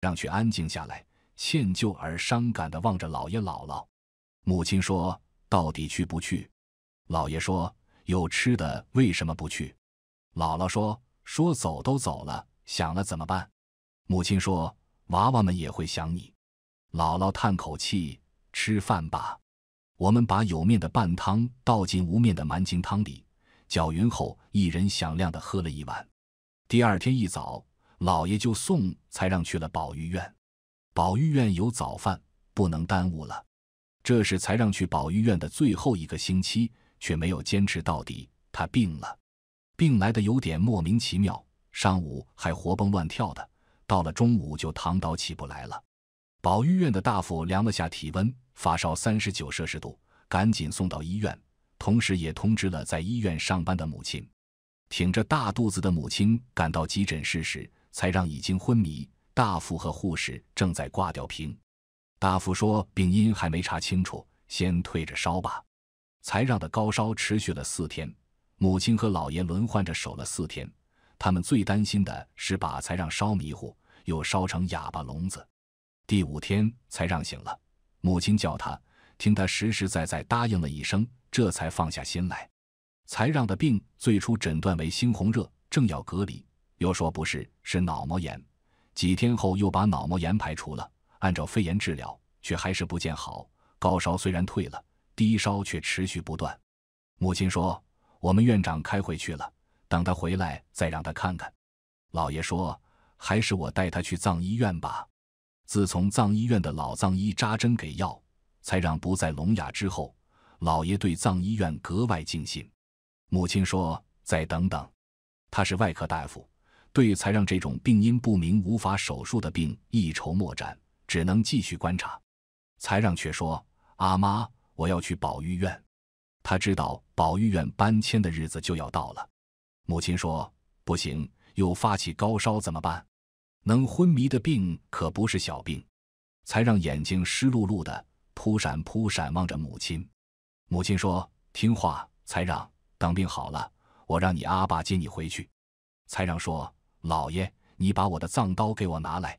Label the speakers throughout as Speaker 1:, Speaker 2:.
Speaker 1: 让去安静下来，歉疚而伤感地望着老爷、姥姥。母亲说：“到底去不去？”老爷说：“有吃的，为什么不去？”姥姥说：“说走都走了，想了怎么办？”母亲说：“娃娃们也会想你。”姥姥叹口气：“吃饭吧。”我们把有面的拌汤倒进无面的蛮筋汤里，搅匀后，一人响亮地喝了一碗。第二天一早。老爷就送才让去了保育院，保育院有早饭，不能耽误了。这是才让去保育院的最后一个星期，却没有坚持到底。他病了，病来的有点莫名其妙。上午还活蹦乱跳的，到了中午就躺倒起不来了。保育院的大夫量了下体温，发烧三十九摄氏度，赶紧送到医院，同时也通知了在医院上班的母亲。挺着大肚子的母亲赶到急诊室时。才让已经昏迷，大夫和护士正在挂吊瓶。大夫说病因还没查清楚，先退着烧吧。才让的高烧持续了四天，母亲和姥爷轮换着守了四天。他们最担心的是把才让烧迷糊，又烧成哑巴聋子。第五天才让醒了，母亲叫他，听他实实在在答应了一声，这才放下心来。才让的病最初诊断为猩红热，正要隔离。又说不是是脑膜炎，几天后又把脑膜炎排除了，按照肺炎治疗，却还是不见好。高烧虽然退了，低烧却持续不断。母亲说：“我们院长开会去了，等他回来再让他看看。”老爷说：“还是我带他去藏医院吧。”自从藏医院的老藏医扎针给药，才让不再聋哑之后，老爷对藏医院格外尽心。母亲说：“再等等。”他是外科大夫。对，才让这种病因不明、无法手术的病一筹莫展，只能继续观察。才让却说：“阿妈，我要去保育院。”他知道保育院搬迁的日子就要到了。母亲说：“不行，又发起高烧怎么办？能昏迷的病可不是小病。”才让眼睛湿漉漉的，扑闪扑闪望着母亲。母亲说：“听话，才让，等病好了，我让你阿爸接你回去。”才让说。老爷，你把我的藏刀给我拿来。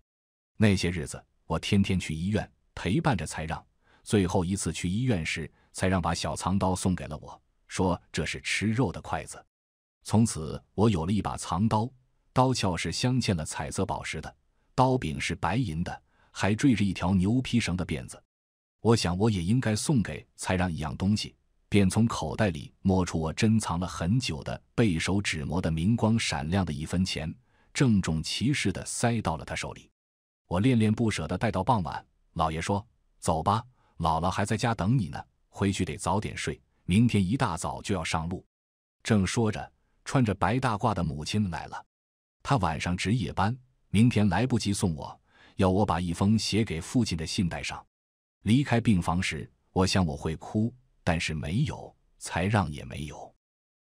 Speaker 1: 那些日子，我天天去医院陪伴着才让。最后一次去医院时，才让把小藏刀送给了我，说这是吃肉的筷子。从此，我有了一把藏刀，刀鞘是镶嵌了彩色宝石的，刀柄是白银的，还缀着一条牛皮绳的辫子。我想，我也应该送给才让一样东西，便从口袋里摸出我珍藏了很久的背手指模的明光闪亮的一分钱。郑重其事地塞到了他手里，我恋恋不舍地待到傍晚。姥爷说：“走吧，姥姥还在家等你呢。回去得早点睡，明天一大早就要上路。”正说着，穿着白大褂的母亲来了。他晚上值夜班，明天来不及送我，要我把一封写给父亲的信带上。离开病房时，我想我会哭，但是没有，才让也没有。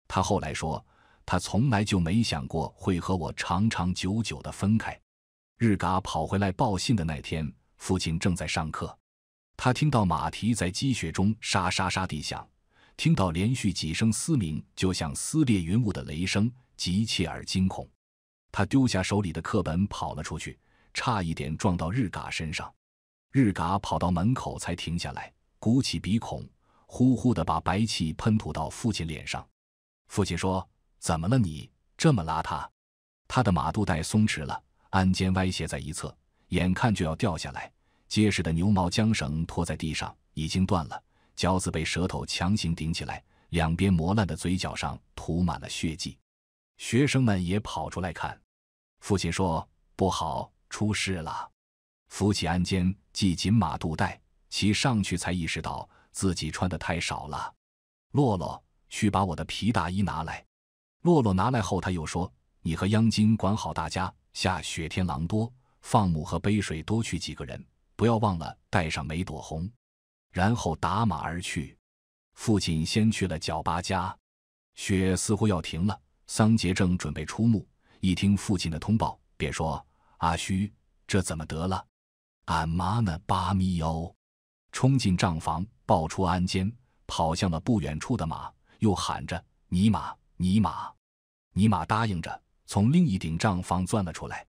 Speaker 1: 他后来说。他从来就没想过会和我长长久久的分开。日嘎跑回来报信的那天，父亲正在上课。他听到马蹄在积雪中沙沙沙地响，听到连续几声嘶鸣，就像撕裂云雾的雷声，急切而惊恐。他丢下手里的课本，跑了出去，差一点撞到日嘎身上。日嘎跑到门口才停下来，鼓起鼻孔，呼呼地把白气喷吐到父亲脸上。父亲说。怎么了？你这么邋遢！他的马肚带松弛了，鞍肩歪斜在一侧，眼看就要掉下来。结实的牛毛缰绳拖在地上，已经断了。脚子被舌头强行顶起来，两边磨烂的嘴角上涂满了血迹。学生们也跑出来看。父亲说：“不好，出事了！”扶起鞍肩，系紧马肚带，骑上去才意识到自己穿的太少了。洛洛，去把我的皮大衣拿来。洛洛拿来后，他又说：“你和央金管好大家，下雪天狼多，放牧和背水多去几个人，不要忘了带上梅朵红。”然后打马而去。父亲先去了角巴家，雪似乎要停了。桑杰正准备出墓，一听父亲的通报，便说：“阿虚，这怎么得了？俺妈呢？巴米哟！”冲进帐房，抱出鞍鞯，跑向了不远处的马，又喊着：“尼玛，尼玛！”尼玛答应着，从另一顶帐房钻了出来。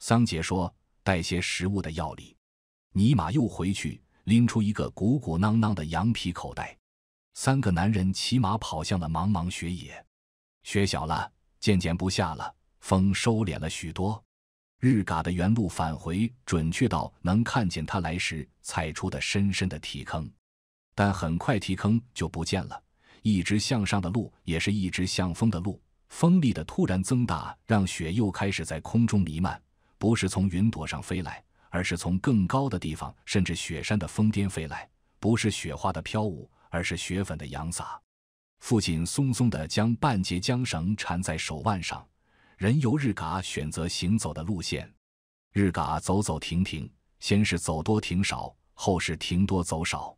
Speaker 1: 桑杰说：“带些食物的药力。”尼玛又回去拎出一个鼓鼓囊囊的羊皮口袋。三个男人骑马跑向了茫茫雪野。雪小了，渐渐不下了，风收敛了许多。日嘎的原路返回，准确到能看见他来时踩出的深深的蹄坑，但很快蹄坑就不见了。一直向上的路，也是一直向风的路。风力的突然增大，让雪又开始在空中弥漫。不是从云朵上飞来，而是从更高的地方，甚至雪山的峰巅飞来。不是雪花的飘舞，而是雪粉的扬洒。父亲松松地将半截缰绳缠在手腕上，任由日嘎选择行走的路线。日嘎走走停停，先是走多停少，后是停多走少。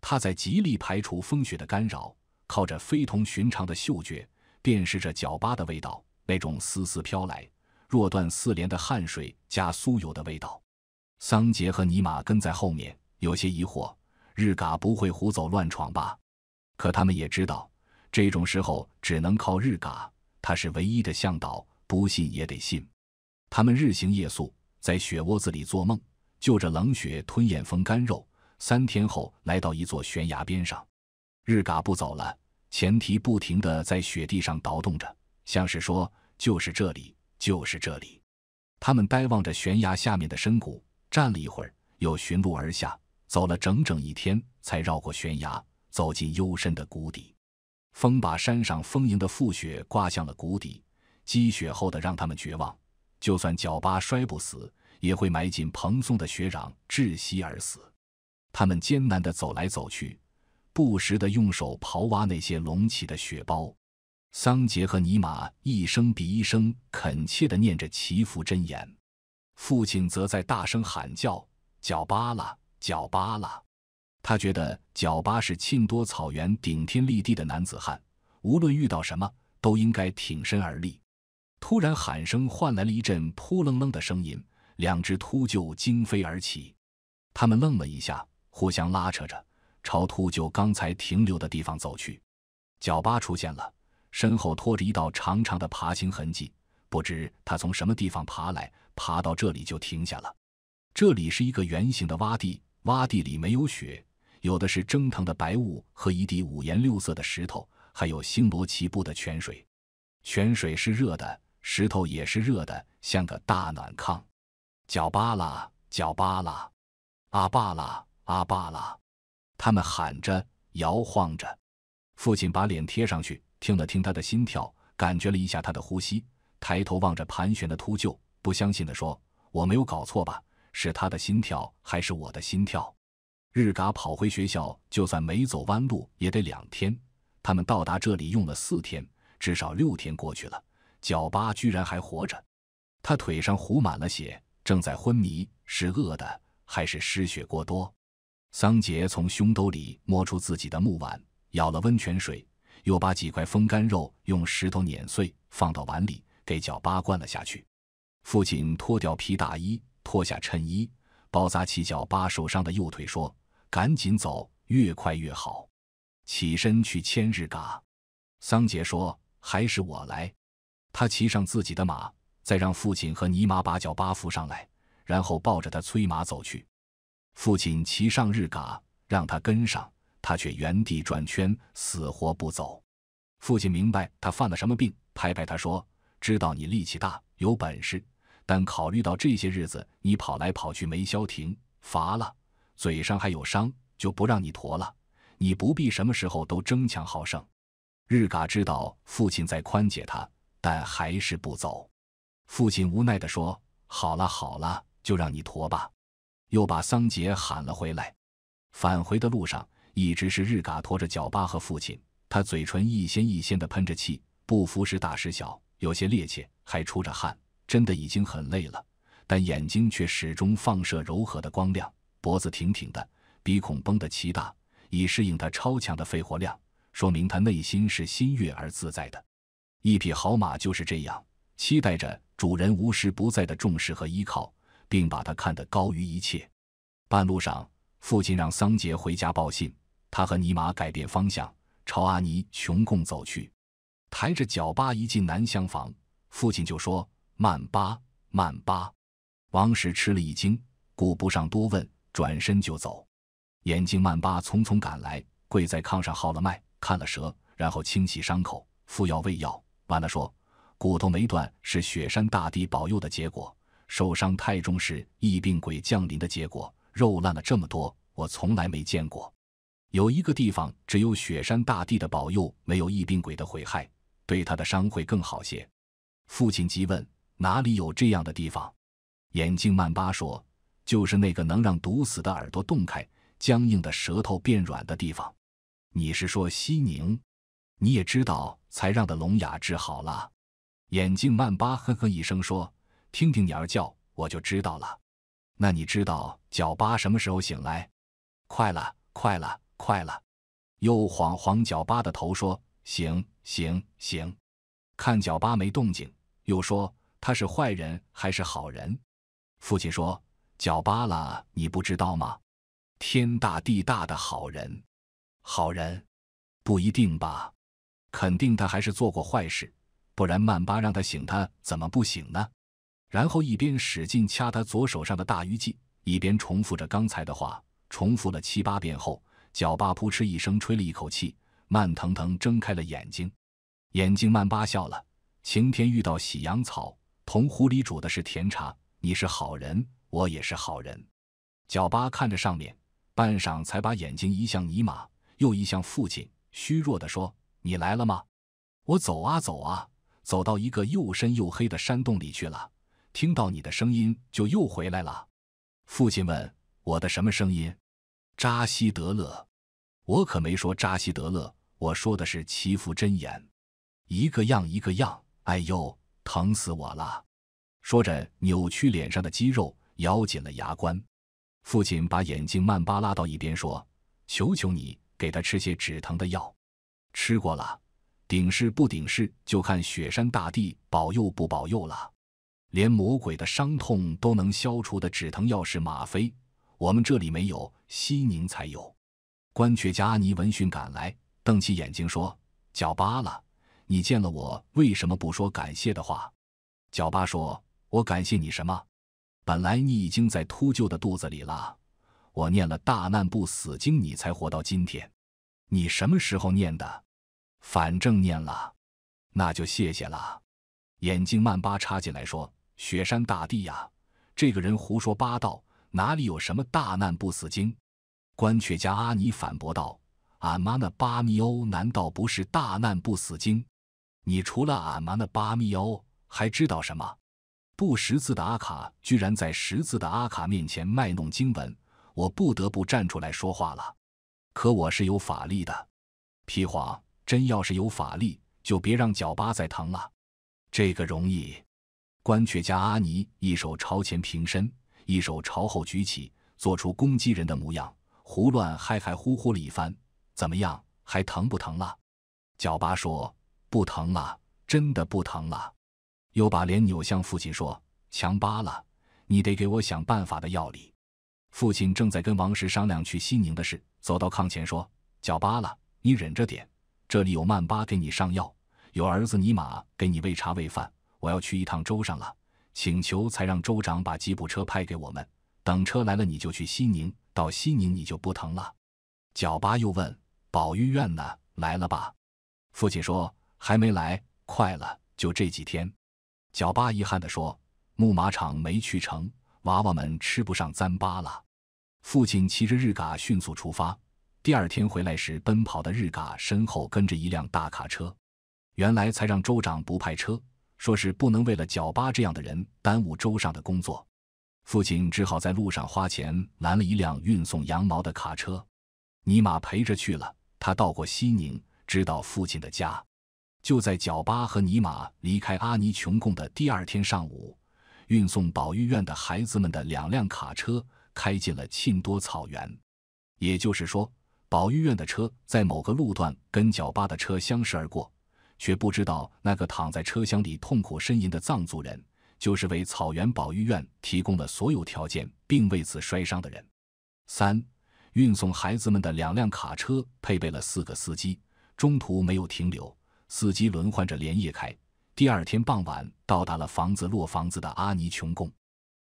Speaker 1: 他在极力排除风雪的干扰，靠着非同寻常的嗅觉。辨识着脚巴的味道，那种丝丝飘来、若断似连的汗水加酥油的味道。桑杰和尼玛跟在后面，有些疑惑：日嘎不会胡走乱闯吧？可他们也知道，这种时候只能靠日嘎，他是唯一的向导，不信也得信。他们日行夜宿，在雪窝子里做梦，就着冷雪吞咽风干肉。三天后来到一座悬崖边上，日嘎不走了。前蹄不停地在雪地上倒动着，像是说：“就是这里，就是这里。”他们呆望着悬崖下面的深谷，站了一会儿，又寻路而下，走了整整一天，才绕过悬崖，走进幽深的谷底。风把山上丰盈的覆雪刮向了谷底，积雪厚的让他们绝望，就算脚巴摔不死，也会埋进蓬松的雪壤窒息而死。他们艰难地走来走去。不时地用手刨挖那些隆起的雪包，桑杰和尼玛一声比一声恳切地念着祈福真言，父亲则在大声喊叫：“角巴拉，角巴拉！”他觉得角巴是庆多草原顶天立地的男子汉，无论遇到什么都应该挺身而立。突然喊声换来了一阵扑棱棱的声音，两只秃鹫惊飞而起，他们愣了一下，互相拉扯着。朝秃鹫刚才停留的地方走去，脚巴出现了，身后拖着一道长长的爬行痕迹。不知它从什么地方爬来，爬到这里就停下了。这里是一个圆形的洼地，洼地里没有雪，有的是蒸腾的白雾和一地五颜六色的石头，还有星罗棋布的泉水。泉水是热的，石头也是热的，像个大暖炕。脚巴啦，脚巴啦，阿巴啦，阿巴啦。他们喊着，摇晃着，父亲把脸贴上去，听了听他的心跳，感觉了一下他的呼吸，抬头望着盘旋的秃鹫，不相信的说：“我没有搞错吧？是他的心跳还是我的心跳？”日嘎跑回学校，就算没走弯路，也得两天。他们到达这里用了四天，至少六天过去了。角巴居然还活着，他腿上糊满了血，正在昏迷，是饿的还是失血过多？桑杰从胸兜里摸出自己的木碗，舀了温泉水，又把几块风干肉用石头碾碎，放到碗里给角巴灌了下去。父亲脱掉皮大衣，脱下衬衣，包扎起角巴受伤的右腿，说：“赶紧走，越快越好。”起身去牵日嘎。桑杰说：“还是我来。”他骑上自己的马，再让父亲和尼玛把角巴扶上来，然后抱着他催马走去。父亲骑上日嘎，让他跟上，他却原地转圈，死活不走。父亲明白他犯了什么病，拍拍他说：“知道你力气大，有本事，但考虑到这些日子你跑来跑去没消停，乏了，嘴上还有伤，就不让你驮了。你不必什么时候都争强好胜。”日嘎知道父亲在宽解他，但还是不走。父亲无奈地说：“好了好了，就让你驮吧。”又把桑杰喊了回来，返回的路上一直是日嘎拖着脚巴和父亲。他嘴唇一掀一掀的喷着气，不服时大时小，有些趔趄，还出着汗，真的已经很累了。但眼睛却始终放射柔和的光亮，脖子挺挺的，鼻孔绷得奇大，以适应他超强的肺活量，说明他内心是心悦而自在的。一匹好马就是这样，期待着主人无时不在的重视和依靠。并把他看得高于一切。半路上，父亲让桑杰回家报信。他和尼玛改变方向，朝阿尼雄贡走去。抬着脚巴一进南厢房，父亲就说：“曼巴，曼巴。”王石吃了一惊，顾不上多问，转身就走。眼镜曼巴匆匆赶来，跪在炕上号了脉，看了舌，然后清洗伤口，敷药喂药。完了，说：“骨头没断，是雪山大帝保佑的结果。”受伤太重是疫病鬼降临的结果，肉烂了这么多，我从来没见过。有一个地方只有雪山大地的保佑，没有疫病鬼的毁害，对他的伤会更好些。父亲急问：“哪里有这样的地方？”眼镜曼巴说：“就是那个能让毒死的耳朵洞开、僵硬的舌头变软的地方。”你是说西宁？你也知道才让的聋哑治好了。眼镜曼巴哼哼一声说。听听鸟儿叫，我就知道了。那你知道角巴什么时候醒来？快了，快了，快了。又晃晃角巴的头，说：“行，行，行。”看角巴没动静，又说：“他是坏人还是好人？”父亲说：“角巴啦，你不知道吗？天大地大的好人，好人，不一定吧？肯定他还是做过坏事，不然曼巴让他醒，他怎么不醒呢？”然后一边使劲掐他左手上的大鱼际，一边重复着刚才的话，重复了七八遍后，角巴扑哧一声吹了一口气，慢腾腾睁开了眼睛。眼睛慢巴笑了：“晴天遇到喜羊草，铜壶里煮的是甜茶。你是好人，我也是好人。”角巴看着上面，半晌才把眼睛移向尼玛，又移向父亲，虚弱地说：“你来了吗？我走啊走啊，走到一个又深又黑的山洞里去了。”听到你的声音就又回来了，父亲问：“我的什么声音？”扎西德勒，我可没说扎西德勒，我说的是祈福真言，一个样一个样。哎呦，疼死我了！说着，扭曲脸上的肌肉，咬紧了牙关。父亲把眼镜曼巴拉到一边，说：“求求你，给他吃些止疼的药。”吃过了，顶事不顶事，就看雪山大帝保佑不保佑了。连魔鬼的伤痛都能消除的止疼药是吗啡？我们这里没有，西宁才有。观学家阿尼闻讯赶来，瞪起眼睛说：“脚巴了，你见了我为什么不说感谢的话？”脚巴说：“我感谢你什么？本来你已经在秃鹫的肚子里了，我念了大难不死经，你才活到今天。你什么时候念的？反正念了，那就谢谢了。”眼镜曼巴插进来说。雪山大帝呀，这个人胡说八道，哪里有什么大难不死经？观却家阿尼反驳道：“俺妈那巴米欧难道不是大难不死经？你除了俺妈那巴米欧还知道什么？”不识字的阿卡居然在识字的阿卡面前卖弄经文，我不得不站出来说话了。可我是有法力的，屁话！真要是有法力，就别让脚巴再疼了。这个容易。关却加阿尼一手朝前平伸，一手朝后举起，做出攻击人的模样，胡乱嗨嗨呼呼了一番。怎么样，还疼不疼了？角巴说：“不疼了，真的不疼了。”又把脸扭向父亲说：“强巴了，你得给我想办法的药理。”父亲正在跟王石商量去西宁的事，走到炕前说：“角巴了，你忍着点，这里有曼巴给你上药，有儿子尼玛给你喂茶喂饭。”我要去一趟州上了，请求才让州长把吉普车派给我们。等车来了，你就去西宁，到西宁你就不疼了。角巴又问：“保育院呢？来了吧？”父亲说：“还没来，快了，就这几天。”角巴遗憾的说：“牧马场没去成，娃娃们吃不上糌粑了。”父亲骑着日嘎迅速出发。第二天回来时，奔跑的日嘎身后跟着一辆大卡车。原来才让州长不派车。说是不能为了角巴这样的人耽误周上的工作，父亲只好在路上花钱拦了一辆运送羊毛的卡车。尼玛陪着去了。他到过西宁，知道父亲的家。就在角巴和尼玛离开阿尼穷贡的第二天上午，运送保育院的孩子们的两辆卡车开进了沁多草原。也就是说，保育院的车在某个路段跟角巴的车相识而过。却不知道，那个躺在车厢里痛苦呻吟的藏族人，就是为草原保育院提供了所有条件并为此摔伤的人。三，运送孩子们的两辆卡车配备了四个司机，中途没有停留，司机轮换着连夜开。第二天傍晚，到达了房子落房子的阿尼琼贡。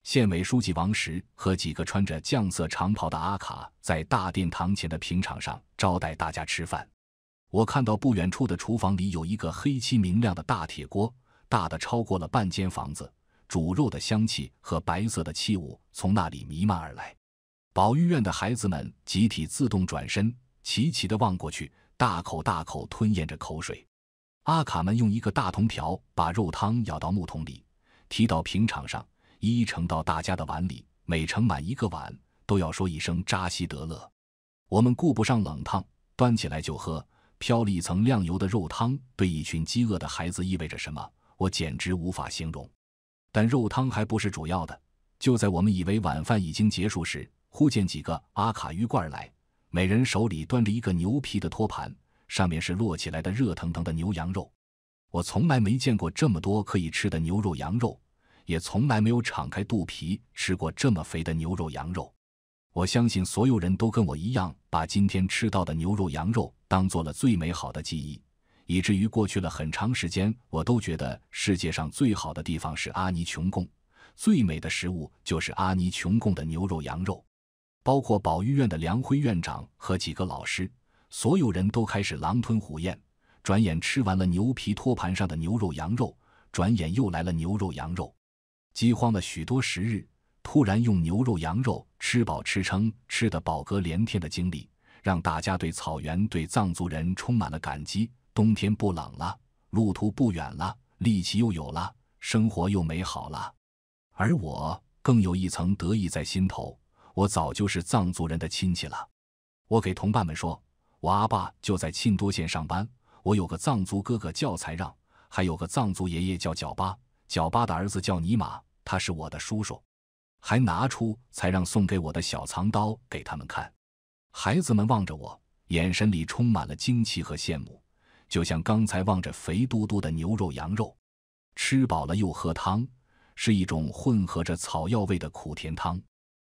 Speaker 1: 县委书记王石和几个穿着绛色长袍的阿卡在大殿堂前的平场上招待大家吃饭。我看到不远处的厨房里有一个黑漆明亮的大铁锅，大的超过了半间房子。煮肉的香气和白色的气雾从那里弥漫而来。保育院的孩子们集体自动转身，齐齐地望过去，大口大口吞咽着口水。阿卡们用一个大铜瓢把肉汤舀到木桶里，提到平场上，一盛到大家的碗里，每盛满一个碗，都要说一声“扎西德勒”。我们顾不上冷烫，端起来就喝。飘了一层亮油的肉汤，对一群饥饿的孩子意味着什么？我简直无法形容。但肉汤还不是主要的。就在我们以为晚饭已经结束时，忽见几个阿卡鱼罐来，每人手里端着一个牛皮的托盘，上面是摞起来的热腾腾的牛羊肉。我从来没见过这么多可以吃的牛肉羊肉，也从来没有敞开肚皮吃过这么肥的牛肉羊肉。我相信所有人都跟我一样，把今天吃到的牛肉、羊肉当做了最美好的记忆，以至于过去了很长时间，我都觉得世界上最好的地方是阿尼穷贡，最美的食物就是阿尼穷贡的牛肉、羊肉。包括保育院的梁辉院长和几个老师，所有人都开始狼吞虎咽。转眼吃完了牛皮托盘上的牛肉、羊肉，转眼又来了牛肉、羊肉。饥荒了许多时日。突然用牛肉、羊肉吃饱吃撑，吃得饱嗝连天的经历，让大家对草原、对藏族人充满了感激。冬天不冷了，路途不远了，力气又有了，生活又美好了。而我更有一层得意在心头：我早就是藏族人的亲戚了。我给同伴们说：“我阿爸就在庆多县上班，我有个藏族哥哥叫才让，还有个藏族爷爷叫角巴，角巴的儿子叫尼玛，他是我的叔叔。”还拿出才让送给我的小藏刀给他们看，孩子们望着我，眼神里充满了惊奇和羡慕，就像刚才望着肥嘟嘟的牛肉、羊肉，吃饱了又喝汤，是一种混合着草药味的苦甜汤。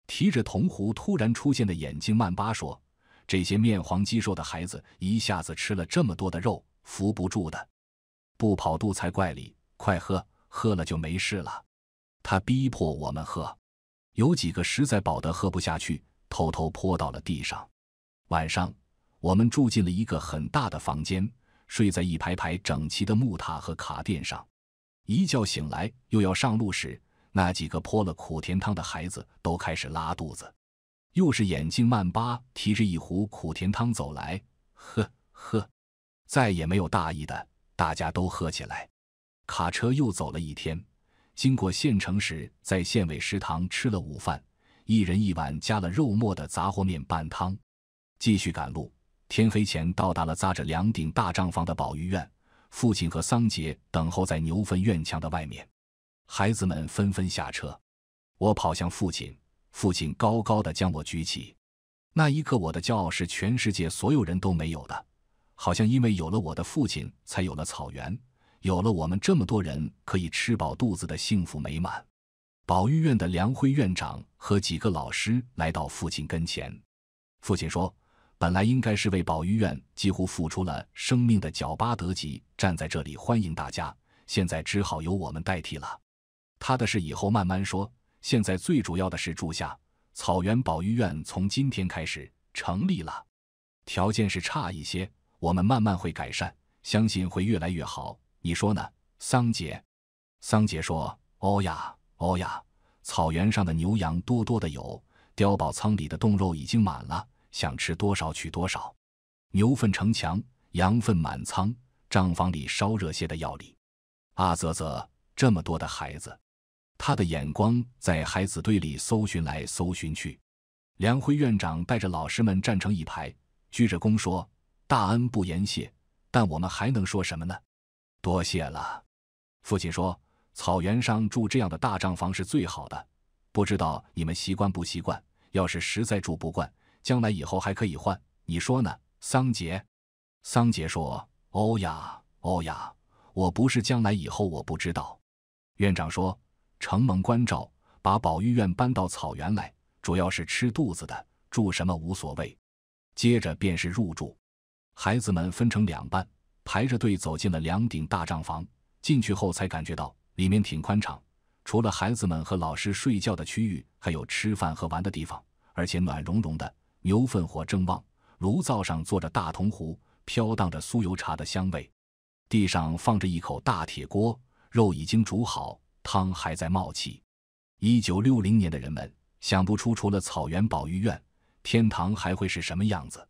Speaker 1: 提着铜壶突然出现的眼睛曼巴说：“这些面黄肌瘦的孩子一下子吃了这么多的肉，扶不住的，不跑肚才怪哩！快喝，喝了就没事了。”他逼迫我们喝。有几个实在饱得喝不下去，偷偷泼到了地上。晚上，我们住进了一个很大的房间，睡在一排排整齐的木塔和卡垫上。一觉醒来，又要上路时，那几个泼了苦甜汤的孩子都开始拉肚子。又是眼镜曼巴提着一壶苦甜汤走来，喝喝，再也没有大意的，大家都喝起来。卡车又走了一天。经过县城时，在县委食堂吃了午饭，一人一碗加了肉末的杂货面拌汤，继续赶路。天黑前到达了扎着两顶大帐房的保育院，父亲和桑杰等候在牛粪院墙的外面。孩子们纷纷下车，我跑向父亲，父亲高高的将我举起。那一刻，我的骄傲是全世界所有人都没有的，好像因为有了我的父亲，才有了草原。有了我们这么多人可以吃饱肚子的幸福美满，保育院的梁辉院长和几个老师来到父亲跟前。父亲说：“本来应该是为保育院几乎付出了生命的角巴德吉站在这里欢迎大家，现在只好由我们代替了。他的事以后慢慢说。现在最主要的是住下。草原保育院从今天开始成立了，条件是差一些，我们慢慢会改善，相信会越来越好。”你说呢，桑杰？”桑杰说：“哦呀，哦呀，草原上的牛羊多多的有，碉堡仓里的冻肉已经满了，想吃多少取多少。牛粪成墙，羊粪满仓，账房里烧热些的药里。”阿泽泽，这么多的孩子，他的眼光在孩子堆里搜寻来搜寻去。梁辉院长带着老师们站成一排，鞠着躬说：“大恩不言谢，但我们还能说什么呢？”多谢了，父亲说：“草原上住这样的大帐房是最好的，不知道你们习惯不习惯？要是实在住不惯，将来以后还可以换，你说呢？”桑杰，桑杰说：“哦呀，哦呀，我不是将来以后我不知道。”院长说：“承蒙关照，把保育院搬到草原来，主要是吃肚子的，住什么无所谓。”接着便是入住，孩子们分成两半。排着队走进了两顶大帐房，进去后才感觉到里面挺宽敞，除了孩子们和老师睡觉的区域，还有吃饭和玩的地方，而且暖融融的。牛粪火正旺，炉灶上坐着大铜壶，飘荡着酥油茶的香味。地上放着一口大铁锅，肉已经煮好，汤还在冒气。一九六零年的人们想不出，除了草原保育院，天堂还会是什么样子。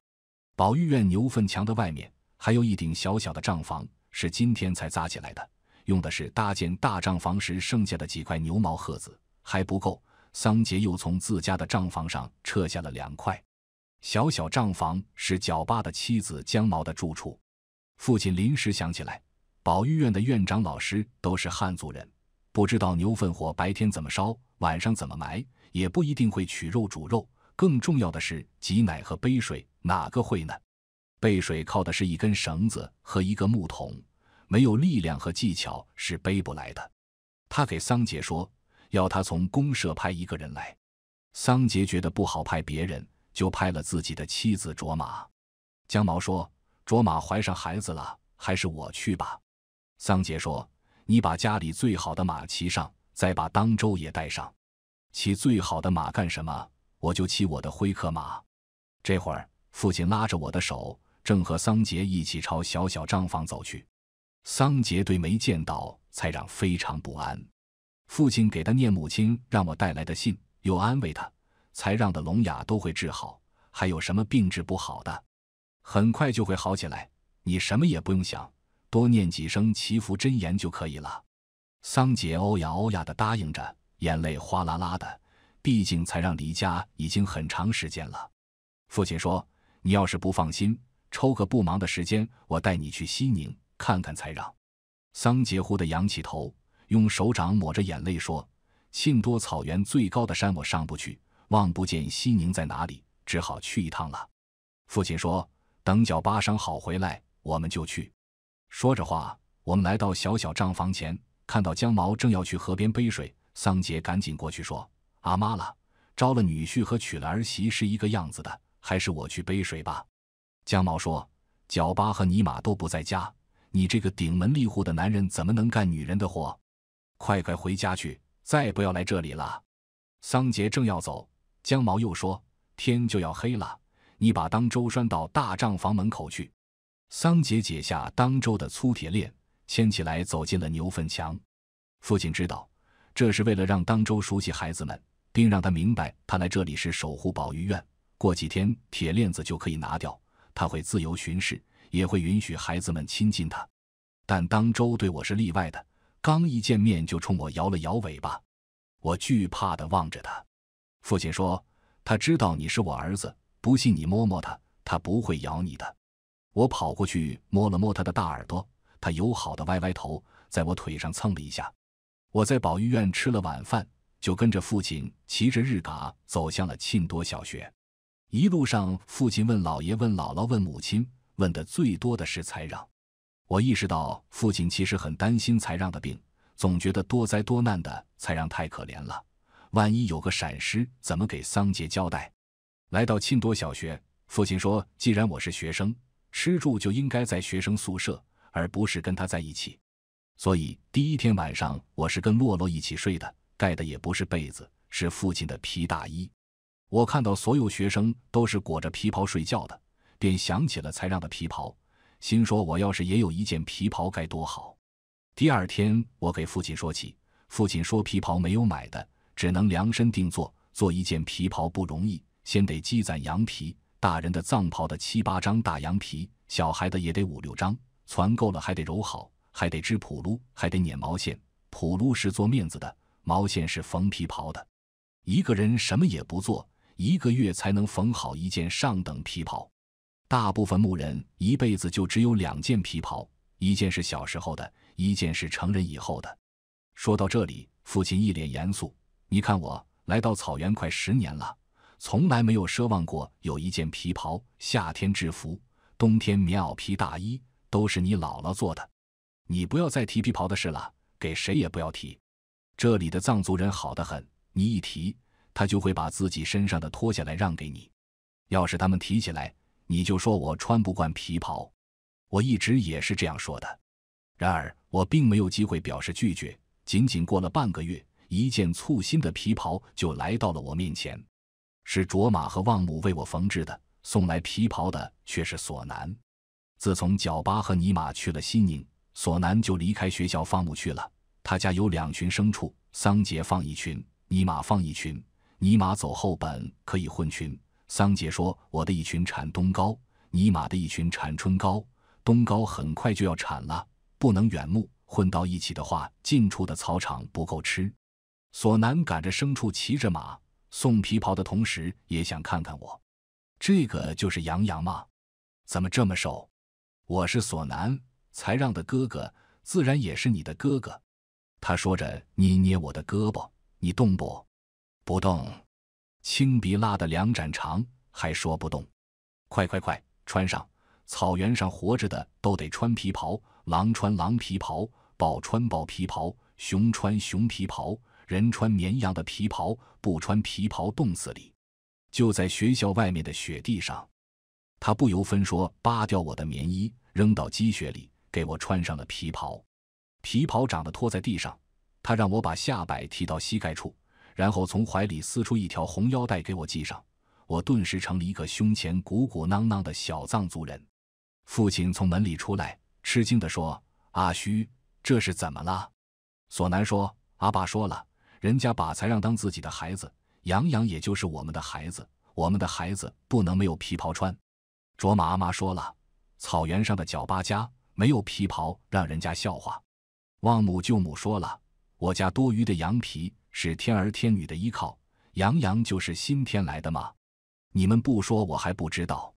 Speaker 1: 保育院牛粪墙的外面。还有一顶小小的帐房，是今天才扎起来的，用的是搭建大帐房时剩下的几块牛毛褐子，还不够。桑杰又从自家的帐房上撤下了两块。小小帐房是角巴的妻子江毛的住处。父亲临时想起来，保育院的院长老师都是汉族人，不知道牛粪火白天怎么烧，晚上怎么埋，也不一定会取肉煮肉。更重要的是挤奶和背水，哪个会呢？背水靠的是一根绳子和一个木桶，没有力量和技巧是背不来的。他给桑杰说，要他从公社派一个人来。桑杰觉得不好派别人，就派了自己的妻子卓玛。江毛说：“卓玛怀上孩子了，还是我去吧。”桑杰说：“你把家里最好的马骑上，再把当周也带上。骑最好的马干什么？我就骑我的灰克马。”这会儿，父亲拉着我的手。正和桑杰一起朝小小账房走去，桑杰对没见到才让非常不安。父亲给他念母亲让我带来的信，又安慰他：才让的聋哑都会治好，还有什么病治不好的？很快就会好起来。你什么也不用想，多念几声祈福真言就可以了。桑杰欧呀欧呀的答应着，眼泪哗啦啦的。毕竟才让离家已经很长时间了。父亲说：“你要是不放心。”抽个不忙的时间，我带你去西宁看看才让。桑杰忽地仰起头，用手掌抹着眼泪说：“庆多草原最高的山我上不去，望不见西宁在哪里，只好去一趟了。”父亲说：“等脚疤伤好回来，我们就去。”说着话，我们来到小小帐房前，看到江毛正要去河边背水，桑杰赶紧过去说：“阿妈了，招了女婿和娶了儿媳是一个样子的，还是我去背水吧。”江毛说：“角巴和尼玛都不在家，你这个顶门立户的男人怎么能干女人的活？快快回家去，再不要来这里了。”桑杰正要走，江毛又说：“天就要黑了，你把当周拴到大帐房门口去。”桑杰解下当周的粗铁链，牵起来走进了牛粪墙。父亲知道，这是为了让当周熟悉孩子们，并让他明白他来这里是守护保育院。过几天，铁链子就可以拿掉。他会自由巡视，也会允许孩子们亲近他，但当周对我是例外的。刚一见面就冲我摇了摇尾巴，我惧怕的望着他。父亲说：“他知道你是我儿子，不信你摸摸他，他不会咬你的。”我跑过去摸了摸他的大耳朵，他友好的歪歪头，在我腿上蹭了一下。我在保育院吃了晚饭，就跟着父亲骑着日嘎走向了沁多小学。一路上，父亲问姥爷，问姥姥，问母亲，问的最多的是才让。我意识到，父亲其实很担心才让的病，总觉得多灾多难的才让太可怜了，万一有个闪失，怎么给桑杰交代？来到沁多小学，父亲说：“既然我是学生，吃住就应该在学生宿舍，而不是跟他在一起。”所以第一天晚上，我是跟洛洛一起睡的，盖的也不是被子，是父亲的皮大衣。我看到所有学生都是裹着皮袍睡觉的，便想起了才让的皮袍，心说我要是也有一件皮袍该多好。第二天，我给父亲说起，父亲说皮袍没有买的，只能量身定做。做一件皮袍不容易，先得积攒羊皮，大人的藏袍的七八张大羊皮，小孩的也得五六张。攒够了还得揉好，还得织普撸，还得捻毛线。普撸是做面子的，毛线是缝皮袍的。一个人什么也不做。一个月才能缝好一件上等皮袍，大部分牧人一辈子就只有两件皮袍，一件是小时候的，一件是成人以后的。说到这里，父亲一脸严肃：“你看我来到草原快十年了，从来没有奢望过有一件皮袍。夏天制服，冬天棉袄、皮大衣，都是你姥姥做的。你不要再提皮袍的事了，给谁也不要提。这里的藏族人好得很，你一提。”他就会把自己身上的脱下来让给你，要是他们提起来，你就说我穿不惯皮袍，我一直也是这样说的。然而我并没有机会表示拒绝。仅仅过了半个月，一件簇新的皮袍就来到了我面前，是卓玛和旺姆为我缝制的。送来皮袍的却是索南。自从角巴和尼玛去了西宁，索南就离开学校放牧去了。他家有两群牲畜，桑杰放一群，尼玛放一群。尼玛走后，本可以混群。桑杰说：“我的一群产冬羔，尼玛的一群产春羔。冬羔很快就要产了，不能远牧。混到一起的话，近处的草场不够吃。”索南赶着牲畜，骑着马送皮袍的同时，也想看看我。这个就是杨洋吗？怎么这么瘦？我是索南，才让的哥哥，自然也是你的哥哥。他说着，捏捏我的胳膊，你动不？不动，青皮拉的两盏长还说不动，快快快穿上！草原上活着的都得穿皮袍，狼穿狼皮袍，豹穿豹皮袍，熊穿熊皮袍，人穿绵羊的皮袍，不穿皮袍冻死里。就在学校外面的雪地上，他不由分说扒掉我的棉衣，扔到积雪里，给我穿上了皮袍。皮袍长得拖在地上，他让我把下摆提到膝盖处。然后从怀里撕出一条红腰带给我系上，我顿时成了一个胸前鼓鼓囊囊的小藏族人。父亲从门里出来，吃惊地说：“阿虚，这是怎么了？”索南说：“阿爸说了，人家把才让当自己的孩子，羊羊也就是我们的孩子，我们的孩子不能没有皮袍穿。”卓玛阿妈说了：“草原上的脚巴家没有皮袍，让人家笑话。”望母舅母说了：“我家多余的羊皮。”是天儿天女的依靠，杨洋就是新天来的吗？你们不说我还不知道。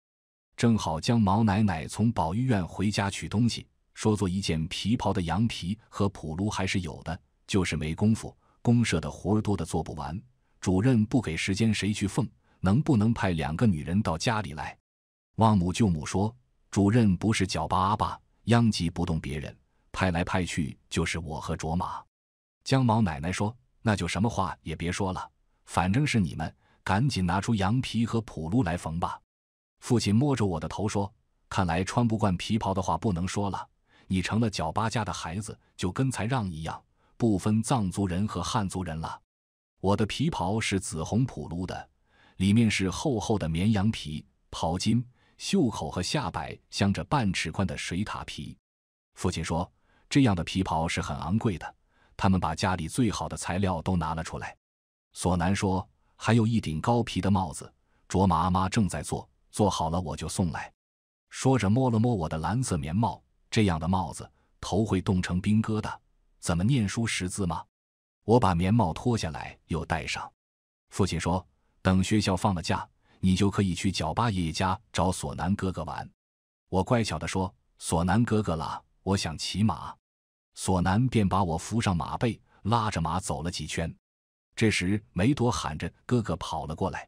Speaker 1: 正好江毛奶奶从保育院回家取东西，说做一件皮袍的羊皮和普卢还是有的，就是没工夫。公社的活儿多的做不完，主任不给时间，谁去缝？能不能派两个女人到家里来？望母舅母说，主任不是脚巴阿爸，殃及不动别人，派来派去就是我和卓玛。江毛奶奶说。那就什么话也别说了，反正是你们，赶紧拿出羊皮和普氇来缝吧。父亲摸着我的头说：“看来穿不惯皮袍的话不能说了，你成了角巴家的孩子，就跟才让一样，不分藏族人和汉族人了。”我的皮袍是紫红普氇的，里面是厚厚的绵羊皮，袍襟、袖口和下摆镶着半尺宽的水獭皮。父亲说：“这样的皮袍是很昂贵的。”他们把家里最好的材料都拿了出来。索南说：“还有一顶高皮的帽子，卓玛阿妈正在做，做好了我就送来。”说着摸了摸我的蓝色棉帽，“这样的帽子头会冻成冰疙瘩，怎么念书识字吗？”我把棉帽脱下来又戴上。父亲说：“等学校放了假，你就可以去角巴爷爷家找索南哥哥玩。”我乖巧地说：“索南哥哥啦，我想骑马。”索南便把我扶上马背，拉着马走了几圈。这时梅朵喊着哥哥跑了过来。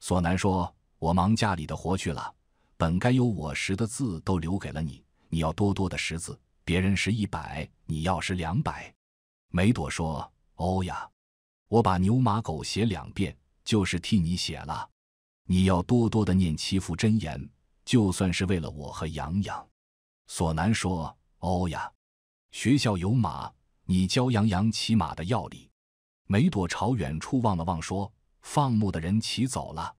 Speaker 1: 索南说：“我忙家里的活去了，本该有我识的字都留给了你，你要多多的识字。别人识一百，你要识两百。”梅朵说：“哦呀，我把牛马狗写两遍，就是替你写了。你要多多的念七福真言，就算是为了我和杨洋。”索南说：“哦呀。”学校有马，你教杨洋骑马的要领。梅朵朝远处望了望，说：“放牧的人骑走了。”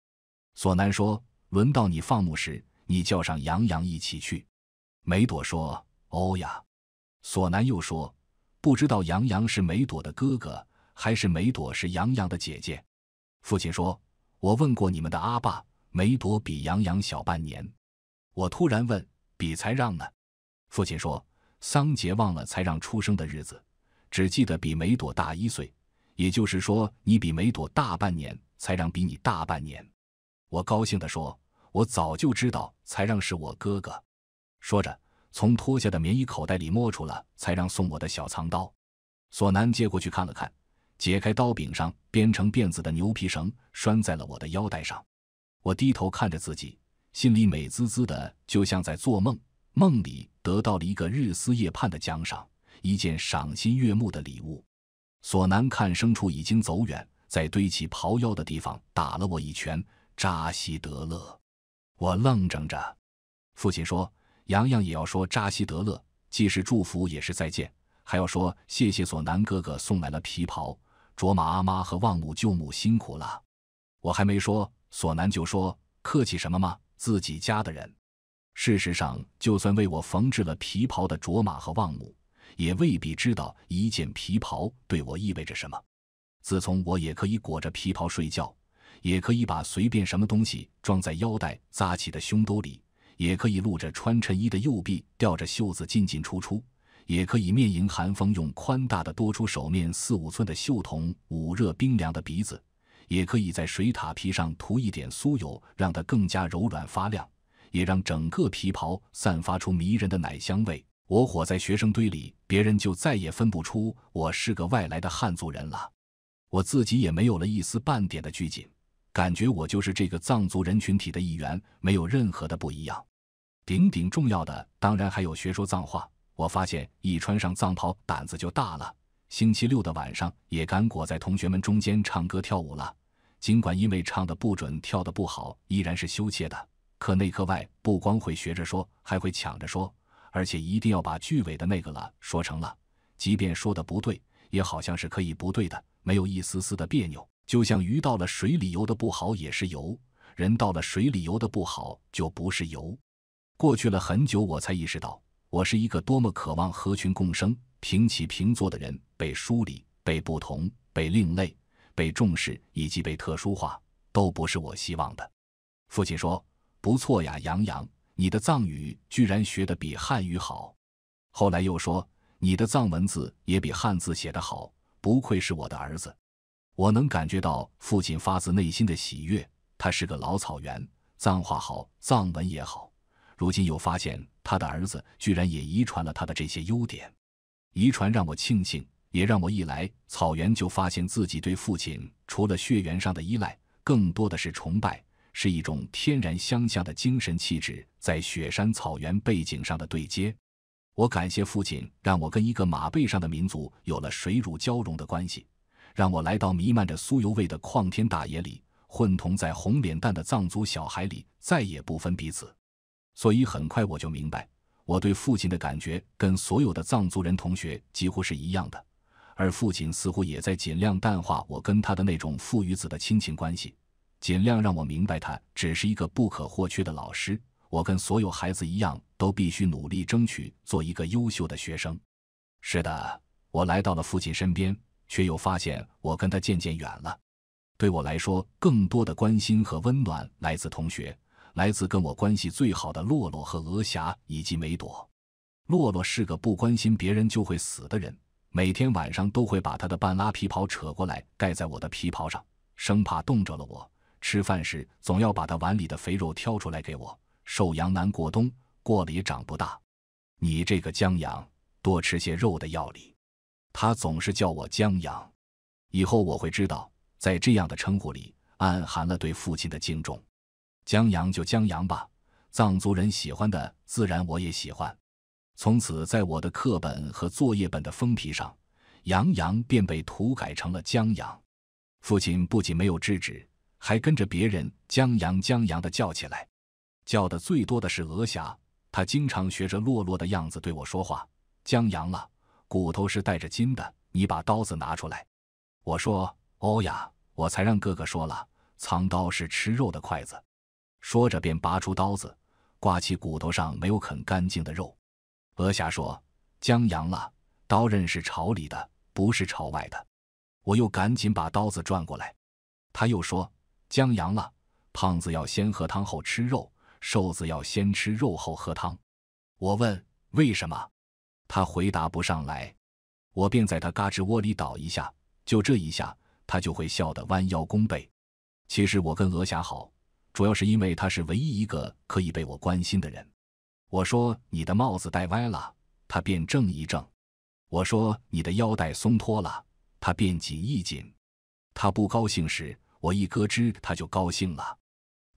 Speaker 1: 索南说：“轮到你放牧时，你叫上杨洋一起去。”梅朵说：“哦呀。”索南又说：“不知道杨洋是梅朵的哥哥，还是梅朵是杨洋的姐姐？”父亲说：“我问过你们的阿爸，梅朵比杨洋小半年。”我突然问：“比才让呢？”父亲说。桑杰忘了才让出生的日子，只记得比梅朵大一岁，也就是说，你比梅朵大半年，才让比你大半年。我高兴地说：“我早就知道才让是我哥哥。”说着，从脱下的棉衣口袋里摸出了才让送我的小藏刀。索南接过去看了看，解开刀柄上编成辫子的牛皮绳，拴在了我的腰带上。我低头看着自己，心里美滋滋的，就像在做梦，梦里。得到了一个日思夜盼的奖赏，一件赏心悦目的礼物。索南看牲畜已经走远，在堆起袍腰的地方打了我一拳。扎西德勒！我愣怔着。父亲说：“洋洋也要说扎西德勒，既是祝福，也是再见，还要说谢谢索南哥哥送来了皮袍。”卓玛阿妈和旺姆舅母辛苦了。我还没说，索南就说：“客气什么嘛，自己家的人。”事实上，就算为我缝制了皮袍的卓玛和旺姆，也未必知道一件皮袍对我意味着什么。自从我也可以裹着皮袍睡觉，也可以把随便什么东西装在腰带扎起的胸兜里，也可以露着穿衬衣的右臂吊着袖子进进出出，也可以面迎寒风用宽大的多出手面四五寸的袖筒捂热冰凉的鼻子，也可以在水獭皮上涂一点酥油，让它更加柔软发亮。也让整个皮袍散发出迷人的奶香味。我火在学生堆里，别人就再也分不出我是个外来的汉族人了。我自己也没有了一丝半点的拘谨，感觉我就是这个藏族人群体的一员，没有任何的不一样。顶顶重要的当然还有学说藏话。我发现一穿上藏袍，胆子就大了。星期六的晚上也敢裹在同学们中间唱歌跳舞了，尽管因为唱的不准、跳的不好，依然是羞怯的。课内课外不光会学着说，还会抢着说，而且一定要把句尾的那个了说成了，即便说的不对，也好像是可以不对的，没有一丝丝的别扭。就像鱼到了水里游的不好也是游，人到了水里游的不好就不是游。过去了很久，我才意识到，我是一个多么渴望和群共生、平起平坐的人。被疏离、被不同、被另类、被重视以及被特殊化，都不是我希望的。父亲说。不错呀，杨洋，你的藏语居然学的比汉语好。后来又说你的藏文字也比汉字写的好，不愧是我的儿子。我能感觉到父亲发自内心的喜悦。他是个老草原，藏话好，藏文也好。如今又发现他的儿子居然也遗传了他的这些优点，遗传让我庆幸，也让我一来草原就发现自己对父亲除了血缘上的依赖，更多的是崇拜。是一种天然相像的精神气质，在雪山草原背景上的对接。我感谢父亲，让我跟一个马背上的民族有了水乳交融的关系，让我来到弥漫着酥油味的旷天大野里，混同在红脸蛋的藏族小孩里，再也不分彼此。所以很快我就明白，我对父亲的感觉跟所有的藏族人同学几乎是一样的，而父亲似乎也在尽量淡化我跟他的那种父与子的亲情关系。尽量让我明白，他只是一个不可或缺的老师。我跟所有孩子一样，都必须努力争取做一个优秀的学生。是的，我来到了父亲身边，却又发现我跟他渐渐远了。对我来说，更多的关心和温暖来自同学，来自跟我关系最好的洛洛和娥霞，以及梅朵。洛洛是个不关心别人就会死的人，每天晚上都会把他的半拉皮袍扯过来盖在我的皮袍上，生怕冻着了我。吃饭时总要把他碗里的肥肉挑出来给我，瘦羊难过冬，过了也长不大。你这个江羊，多吃些肉的药理。他总是叫我江羊，以后我会知道，在这样的称呼里暗含了对父亲的敬重。江羊就江羊吧，藏族人喜欢的自然我也喜欢。从此，在我的课本和作业本的封皮上，杨洋便被涂改成了江洋”。父亲不仅没有制止。还跟着别人“江洋江洋”的叫起来，叫的最多的是鹅霞。他经常学着洛洛的样子对我说话：“江洋了，骨头是带着筋的，你把刀子拿出来。”我说：“欧呀，我才让哥哥说了，藏刀是吃肉的筷子。”说着便拔出刀子，刮起骨头上没有啃干净的肉。鹅霞说：“江洋了，刀刃是朝里的，不是朝外的。”我又赶紧把刀子转过来，他又说。江阳了，胖子要先喝汤后吃肉，瘦子要先吃肉后喝汤。我问为什么，他回答不上来。我便在他嘎吱窝里倒一下，就这一下，他就会笑得弯腰弓背。其实我跟娥霞好，主要是因为他是唯一一个可以被我关心的人。我说你的帽子戴歪了，他便正一正；我说你的腰带松脱了，他便紧一紧。他不高兴时。我一咯吱，他就高兴了。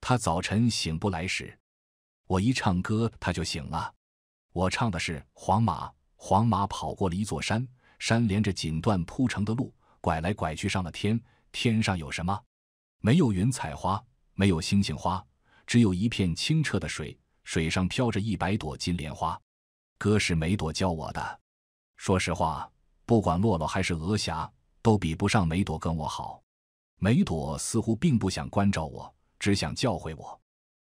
Speaker 1: 他早晨醒不来时，我一唱歌，他就醒了。我唱的是《黄马》，黄马跑过了一座山，山连着锦缎铺成的路，拐来拐去上了天。天上有什么？没有云彩花，没有星星花，只有一片清澈的水，水上飘着一百朵金莲花。歌是梅朵教我的。说实话，不管洛洛还是鹅霞，都比不上梅朵跟我好。梅朵似乎并不想关照我，只想教诲我。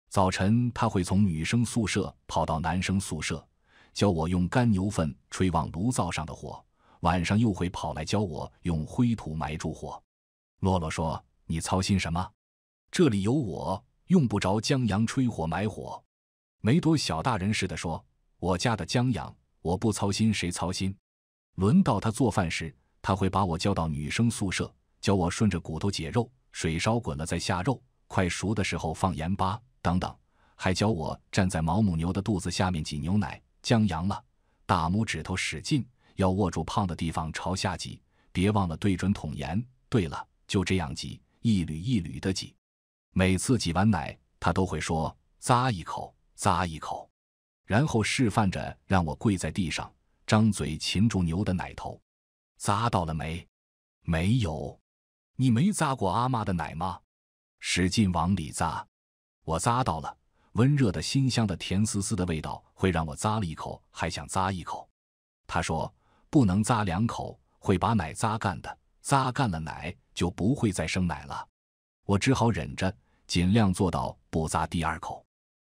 Speaker 1: 早晨，他会从女生宿舍跑到男生宿舍，教我用干牛粪吹往炉灶上的火；晚上又会跑来教我用灰土埋住火。洛洛说：“你操心什么？这里有我，用不着江阳吹火埋火。”梅朵小大人似的说：“我家的江阳，我不操心，谁操心？”轮到他做饭时，他会把我叫到女生宿舍。教我顺着骨头解肉，水烧滚了再下肉，快熟的时候放盐巴等等，还教我站在毛母牛的肚子下面挤牛奶。僵阳了，大拇指头使劲，要握住胖的地方朝下挤，别忘了对准桶沿。对了，就这样挤，一缕一缕的挤。每次挤完奶，他都会说：“咂一口，咂一口。”然后示范着让我跪在地上，张嘴擒住牛的奶头，咂到了没？没有。你没扎过阿妈的奶吗？使劲往里扎，我扎到了温热的、新香的、甜丝丝的味道，会让我扎了一口还想扎一口。他说不能扎两口，会把奶扎干的，扎干了奶就不会再生奶了。我只好忍着，尽量做到不扎第二口。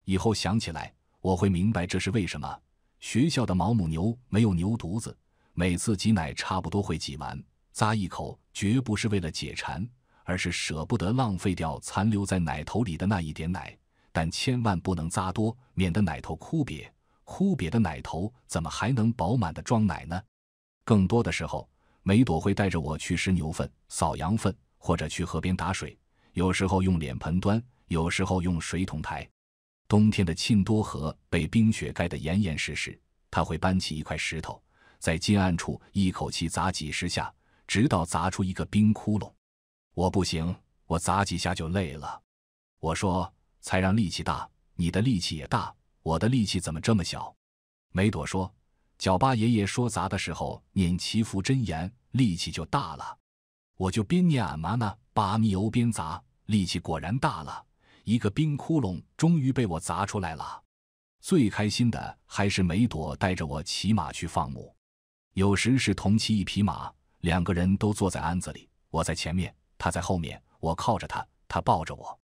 Speaker 1: 以后想起来，我会明白这是为什么。学校的毛母牛没有牛犊子，每次挤奶差不多会挤完。咂一口绝不是为了解馋，而是舍不得浪费掉残留在奶头里的那一点奶。但千万不能咂多，免得奶头枯瘪。枯瘪的奶头怎么还能饱满地装奶呢？更多的时候，梅朵会带着我去拾牛粪、扫羊粪，或者去河边打水。有时候用脸盆端，有时候用水桶抬。冬天的沁多河被冰雪盖得严严实实，他会搬起一块石头，在近岸处一口气砸几十下。直到砸出一个冰窟窿，我不行，我砸几下就累了。我说：“才让力气大，你的力气也大，我的力气怎么这么小？”梅朵说：“角巴爷爷说砸的时候念祈福真言，力气就大了。”我就边念俺妈那八密欧边砸，力气果然大了，一个冰窟窿终于被我砸出来了。最开心的还是梅朵带着我骑马去放牧，有时是同骑一匹马。两个人都坐在鞍子里，我在前面，他在后面。我靠着他，他抱着我。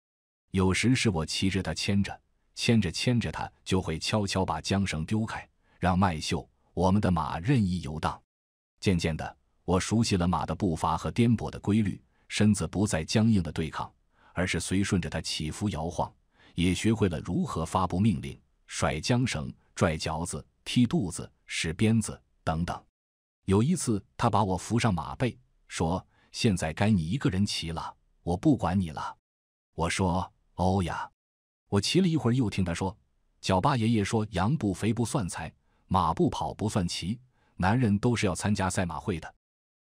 Speaker 1: 有时是我骑着他牵着，牵着牵着他就会悄悄把缰绳丢开，让麦秀我们的马任意游荡。渐渐的，我熟悉了马的步伐和颠簸的规律，身子不再僵硬的对抗，而是随顺着他起伏摇晃。也学会了如何发布命令：甩缰绳、拽嚼子、踢肚子、使鞭子等等。有一次，他把我扶上马背，说：“现在该你一个人骑了，我不管你了。”我说：“欧呀！”我骑了一会儿，又听他说：“角爸爷爷说，羊不肥不算财，马不跑不算骑。男人都是要参加赛马会的。”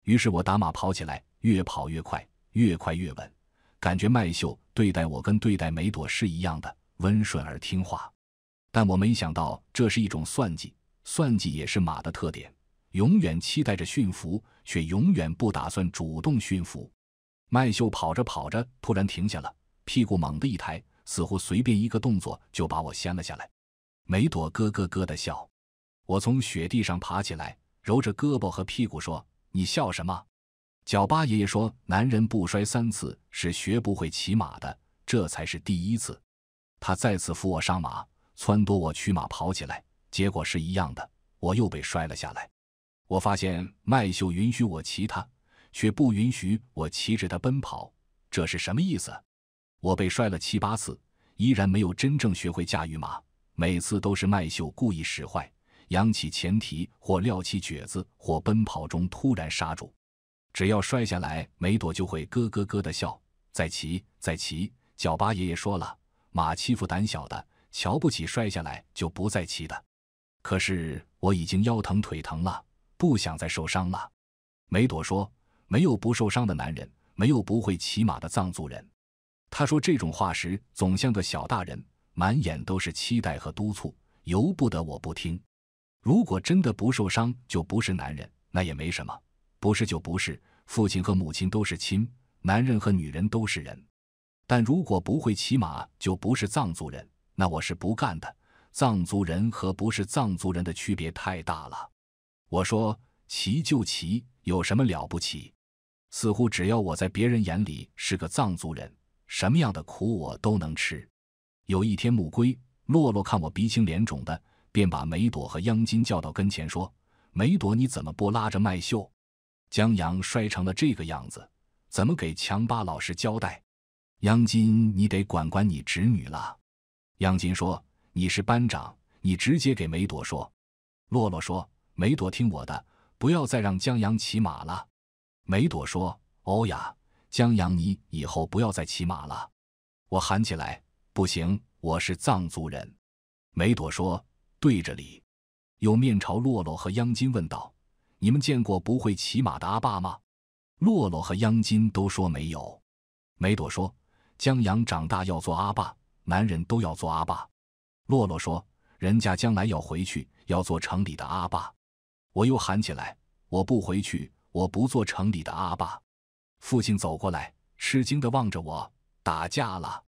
Speaker 1: 于是我打马跑起来，越跑越快，越快越稳，感觉麦秀对待我跟对待梅朵是一样的，温顺而听话。但我没想到，这是一种算计，算计也是马的特点。永远期待着驯服，却永远不打算主动驯服。麦秀跑着跑着，突然停下了，屁股猛地一抬，似乎随便一个动作就把我掀了下来。梅朵咯咯咯地笑。我从雪地上爬起来，揉着胳膊和屁股说：“你笑什么？”角巴爷爷说：“男人不摔三次是学不会骑马的，这才是第一次。”他再次扶我上马，撺掇我驱马跑起来，结果是一样的，我又被摔了下来。我发现麦秀允许我骑他，却不允许我骑着它奔跑，这是什么意思？我被摔了七八次，依然没有真正学会驾驭马。每次都是麦秀故意使坏，扬起前蹄，或撂起蹶子，或奔跑中突然刹住。只要摔下来，梅朵就会咯咯咯地笑。再骑，再骑。角巴爷爷说了，马欺负胆小的，瞧不起摔下来就不再骑的。可是我已经腰疼腿疼了。不想再受伤了，梅朵说：“没有不受伤的男人，没有不会骑马的藏族人。”他说这种话时，总像个小大人，满眼都是期待和督促，由不得我不听。如果真的不受伤，就不是男人，那也没什么，不是就不是。父亲和母亲都是亲，男人和女人都是人。但如果不会骑马，就不是藏族人，那我是不干的。藏族人和不是藏族人的区别太大了。我说骑就骑，有什么了不起？似乎只要我在别人眼里是个藏族人，什么样的苦我都能吃。有一天木归洛洛看我鼻青脸肿的，便把梅朵和央金叫到跟前说：“梅朵，你怎么不拉着麦秀？江阳摔成了这个样子，怎么给强巴老师交代？央金，你得管管你侄女了。”央金说：“你是班长，你直接给梅朵说。”洛洛说。梅朵听我的，不要再让江阳骑马了。梅朵说：“欧呀，江阳，你以后不要再骑马了。”我喊起来：“不行，我是藏族人。”梅朵说：“对着哩。”又面朝洛洛和央金问道：“你们见过不会骑马的阿爸吗？”洛洛和央金都说没有。梅朵说：“江阳长大要做阿爸，男人都要做阿爸。”洛洛说：“人家将来要回去，要做城里的阿爸。”我又喊起来：“我不回去，我不做城里的阿爸。”父亲走过来，吃惊地望着我：“打架了？”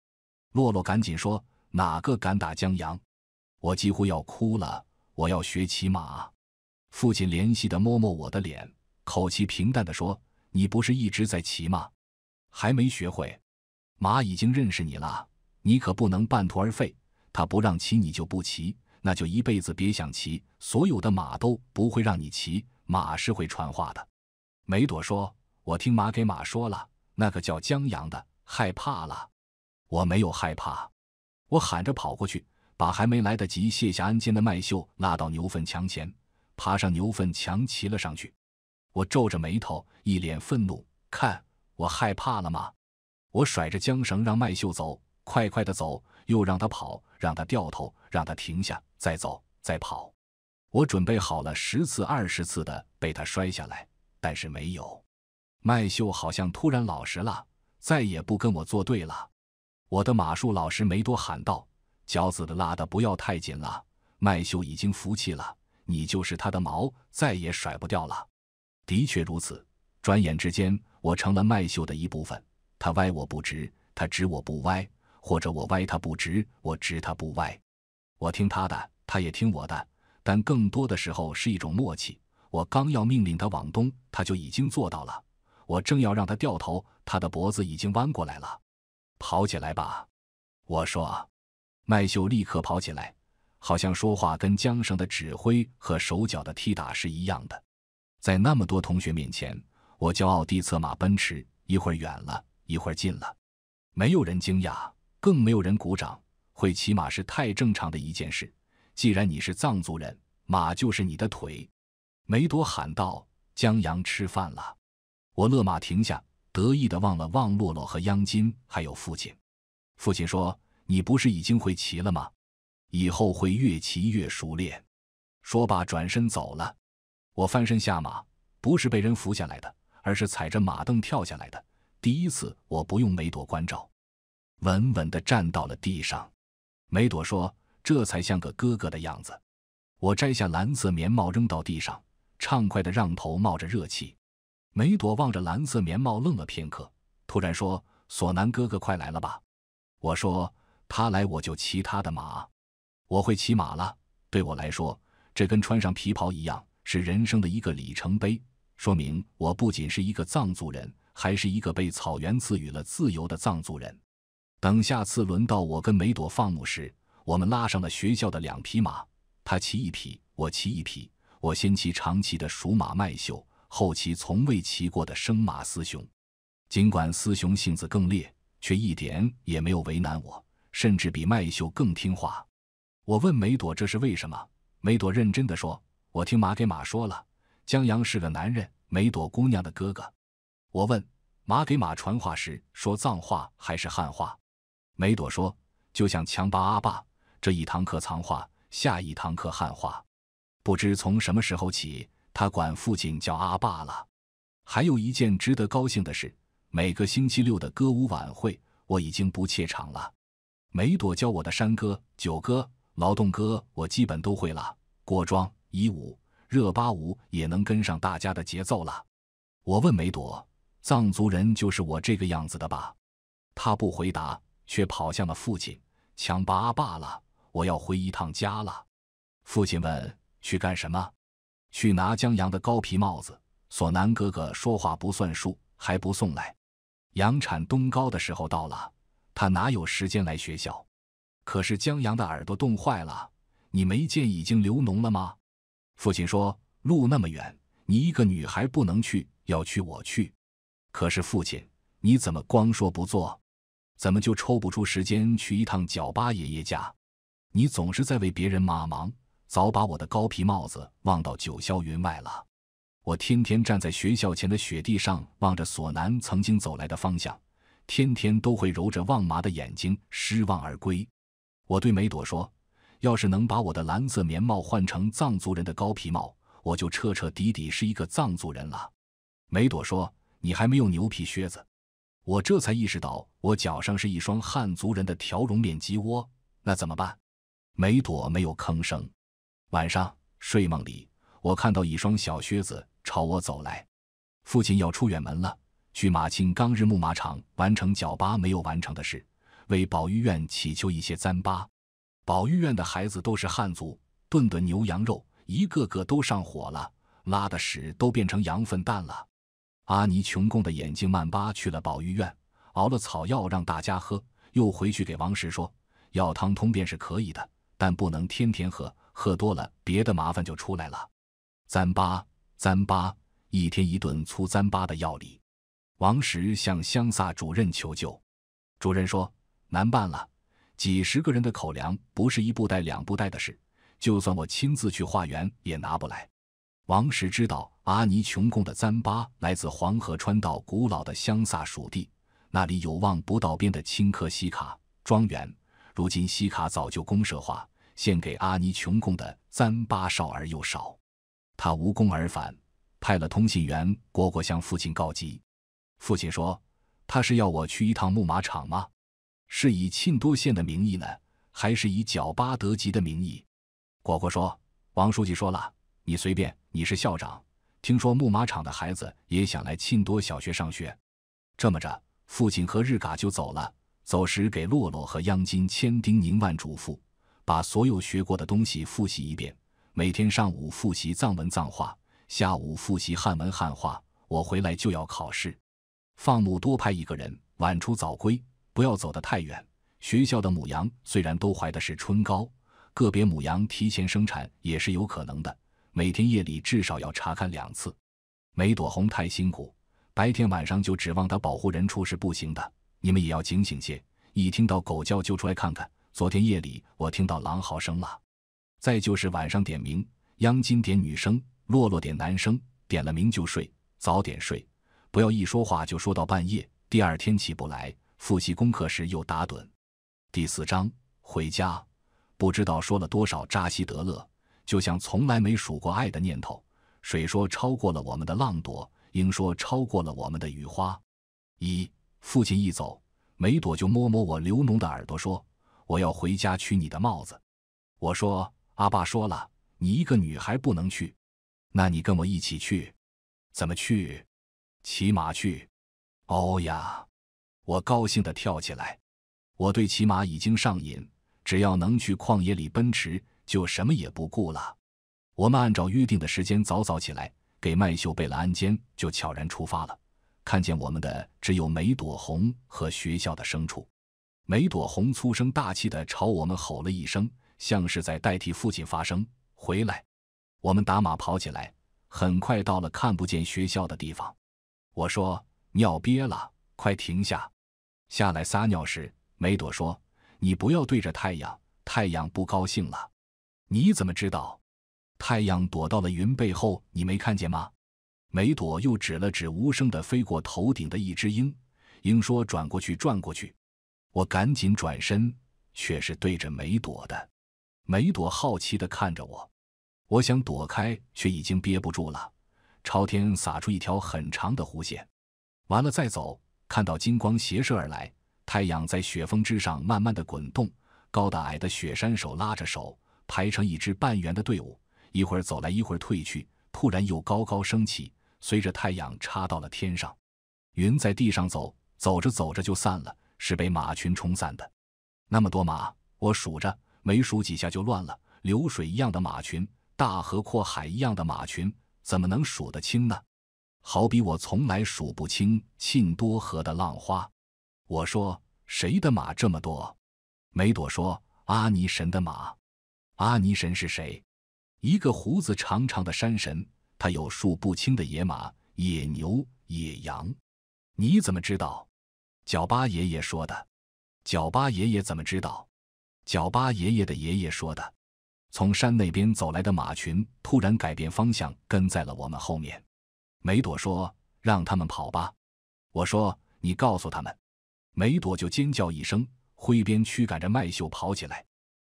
Speaker 1: 洛洛赶紧说：“哪个敢打江阳？”我几乎要哭了：“我要学骑马。”父亲怜惜地摸摸我的脸，口气平淡地说：“你不是一直在骑吗？还没学会，马已经认识你了。你可不能半途而废。他不让骑，你就不骑。”那就一辈子别想骑，所有的马都不会让你骑。马是会传话的，梅朵说：“我听马给马说了，那个叫江洋的害怕了。”我没有害怕，我喊着跑过去，把还没来得及卸下鞍肩的麦秀拉到牛粪墙前，爬上牛粪墙骑了上去。我皱着眉头，一脸愤怒：“看我害怕了吗？”我甩着缰绳让麦秀走，快快的走，又让他跑。让他掉头，让他停下，再走，再跑。我准备好了十次、二十次的被他摔下来，但是没有。麦秀好像突然老实了，再也不跟我作对了。我的马术老师没多喊道：“脚子的拉的不要太紧了。”麦秀已经服气了，你就是他的毛，再也甩不掉了。的确如此。转眼之间，我成了麦秀的一部分。他歪我不直，他直我不歪。或者我歪他不直，我直他不歪，我听他的，他也听我的，但更多的时候是一种默契。我刚要命令他往东，他就已经做到了；我正要让他掉头，他的脖子已经弯过来了。跑起来吧，我说。麦秀立刻跑起来，好像说话跟缰绳的指挥和手脚的踢打是一样的。在那么多同学面前，我骄傲地策马奔驰，一会儿远了，一会儿近了，没有人惊讶。更没有人鼓掌，会骑马是太正常的一件事。既然你是藏族人，马就是你的腿。梅朵喊道：“江阳，吃饭了！”我勒马停下，得意的望了望洛洛和央金，还有父亲。父亲说：“你不是已经会骑了吗？以后会越骑越熟练。”说罢转身走了。我翻身下马，不是被人扶下来的，而是踩着马凳跳下来的。第一次，我不用梅朵关照。稳稳地站到了地上，梅朵说：“这才像个哥哥的样子。”我摘下蓝色棉帽扔到地上，畅快的让头冒着热气。梅朵望着蓝色棉帽愣了片刻，突然说：“索南哥哥快来了吧？”我说：“他来我就骑他的马，我会骑马了。对我来说，这跟穿上皮袍一样，是人生的一个里程碑，说明我不仅是一个藏族人，还是一个被草原赐予了自由的藏族人。”等下次轮到我跟梅朵放牧时，我们拉上了学校的两匹马，他骑一匹，我骑一匹。我先骑长骑的熟马麦秀，后骑从未骑过的生马思雄。尽管思雄性子更烈，却一点也没有为难我，甚至比麦秀更听话。我问梅朵这是为什么，梅朵认真的说：“我听马给马说了，江阳是个男人，梅朵姑娘的哥哥。”我问马给马传话时说藏话还是汉话？梅朵说：“就像强巴阿爸这一堂课藏话，下一堂课汉话。不知从什么时候起，他管父亲叫阿爸了。还有一件值得高兴的事，每个星期六的歌舞晚会，我已经不怯场了。梅朵教我的山歌、酒歌、劳动歌，我基本都会了。锅庄、彝舞、热巴舞也能跟上大家的节奏了。”我问梅朵：“藏族人就是我这个样子的吧？”他不回答。却跑向了父亲，强巴阿爸了！我要回一趟家了。父亲问：“去干什么？”“去拿江阳的高皮帽子。”索南哥哥说话不算数，还不送来。羊产冬羔的时候到了，他哪有时间来学校？可是江阳的耳朵冻坏了，你没见已经流脓了吗？父亲说：“路那么远，你一个女孩不能去，要去我去。”可是父亲，你怎么光说不做？怎么就抽不出时间去一趟角巴爷爷家？你总是在为别人马忙，早把我的高皮帽子忘到九霄云外了。我天天站在学校前的雪地上，望着索南曾经走来的方向，天天都会揉着望麻的眼睛，失望而归。我对梅朵说：“要是能把我的蓝色棉帽换成藏族人的高皮帽，我就彻彻底底是一个藏族人了。”梅朵说：“你还没有牛皮靴子。”我这才意识到，我脚上是一双汉族人的条绒面鸡窝，那怎么办？梅朵没有吭声。晚上睡梦里，我看到一双小靴子朝我走来。父亲要出远门了，去马庆刚日牧马场完成角疤没有完成的事，为保育院祈求一些糌粑。保育院的孩子都是汉族，顿顿牛羊肉，一个个都上火了，拉的屎都变成羊粪蛋了。阿尼穷供的眼睛曼巴去了保育院，熬了草药让大家喝，又回去给王石说，药汤通便是可以的，但不能天天喝，喝多了别的麻烦就出来了。糌粑，糌粑，一天一顿粗糌粑的药理。王石向香萨主任求救，主任说难办了，几十个人的口粮不是一布袋两布袋的事，就算我亲自去化缘也拿不来。王石知道阿尼穷贡的糌粑来自黄河川道古老的香萨属地，那里有望不到边的青稞西卡庄园。如今西卡早就公社化，献给阿尼穷贡的糌粑少而又少。他无功而返，派了通信员果果向父亲告急。父亲说：“他是要我去一趟牧马场吗？是以沁多县的名义呢，还是以角巴德吉的名义？”果果说：“王书记说了。”你随便，你是校长。听说牧马场的孩子也想来沁多小学上学。这么着，父亲和日嘎就走了。走时给洛洛和央金千叮咛万嘱咐，把所有学过的东西复习一遍。每天上午复习藏文藏话，下午复习汉文汉话。我回来就要考试。放牧多派一个人，晚出早归，不要走得太远。学校的母羊虽然都怀的是春羔，个别母羊提前生产也是有可能的。每天夜里至少要查看两次，每朵红太辛苦，白天晚上就指望它保护人畜是不行的。你们也要警醒些，一听到狗叫就出来看看。昨天夜里我听到狼嚎声了。再就是晚上点名，央金点女生，洛洛点男生，点了名就睡，早点睡，不要一说话就说到半夜，第二天起不来。复习功课时又打盹。第四章回家，不知道说了多少扎西德勒。就像从来没数过爱的念头，水说超过了我们的浪朵，鹰说超过了我们的雨花。一父亲一走，梅朵就摸摸我流脓的耳朵，说：“我要回家取你的帽子。”我说：“阿爸说了，你一个女孩不能去。”那你跟我一起去？怎么去？骑马去？哦呀！我高兴地跳起来。我对骑马已经上瘾，只要能去旷野里奔驰。就什么也不顾了。我们按照约定的时间早早起来，给麦秀备了安间，就悄然出发了。看见我们的只有梅朵红和学校的牲畜。梅朵红粗声大气地朝我们吼了一声，像是在代替父亲发声：“回来！”我们打马跑起来，很快到了看不见学校的地方。我说：“尿憋了，快停下！”下来撒尿时，梅朵说：“你不要对着太阳，太阳不高兴了。”你怎么知道？太阳躲到了云背后，你没看见吗？梅朵又指了指无声的飞过头顶的一只鹰，鹰说：“转过去，转过去。”我赶紧转身，却是对着梅朵的。梅朵好奇的看着我，我想躲开，却已经憋不住了，朝天洒出一条很长的弧线。完了再走，看到金光斜射而来，太阳在雪峰之上慢慢的滚动，高的矮的雪山手拉着手。排成一支半圆的队伍，一会儿走来，一会儿退去，突然又高高升起，随着太阳插到了天上。云在地上走，走着走着就散了，是被马群冲散的。那么多马，我数着，没数几下就乱了。流水一样的马群，大河阔海一样的马群，怎么能数得清呢？好比我从来数不清沁多河的浪花。我说：“谁的马这么多？”梅朵说：“阿尼神的马。”阿尼神是谁？一个胡子长长的山神。他有数不清的野马、野牛、野羊。你怎么知道？角巴爷爷说的。角巴爷爷怎么知道？角巴爷爷的爷爷说的。从山那边走来的马群突然改变方向，跟在了我们后面。梅朵说：“让他们跑吧。”我说：“你告诉他们。”梅朵就尖叫一声，挥鞭驱赶着麦秀跑起来。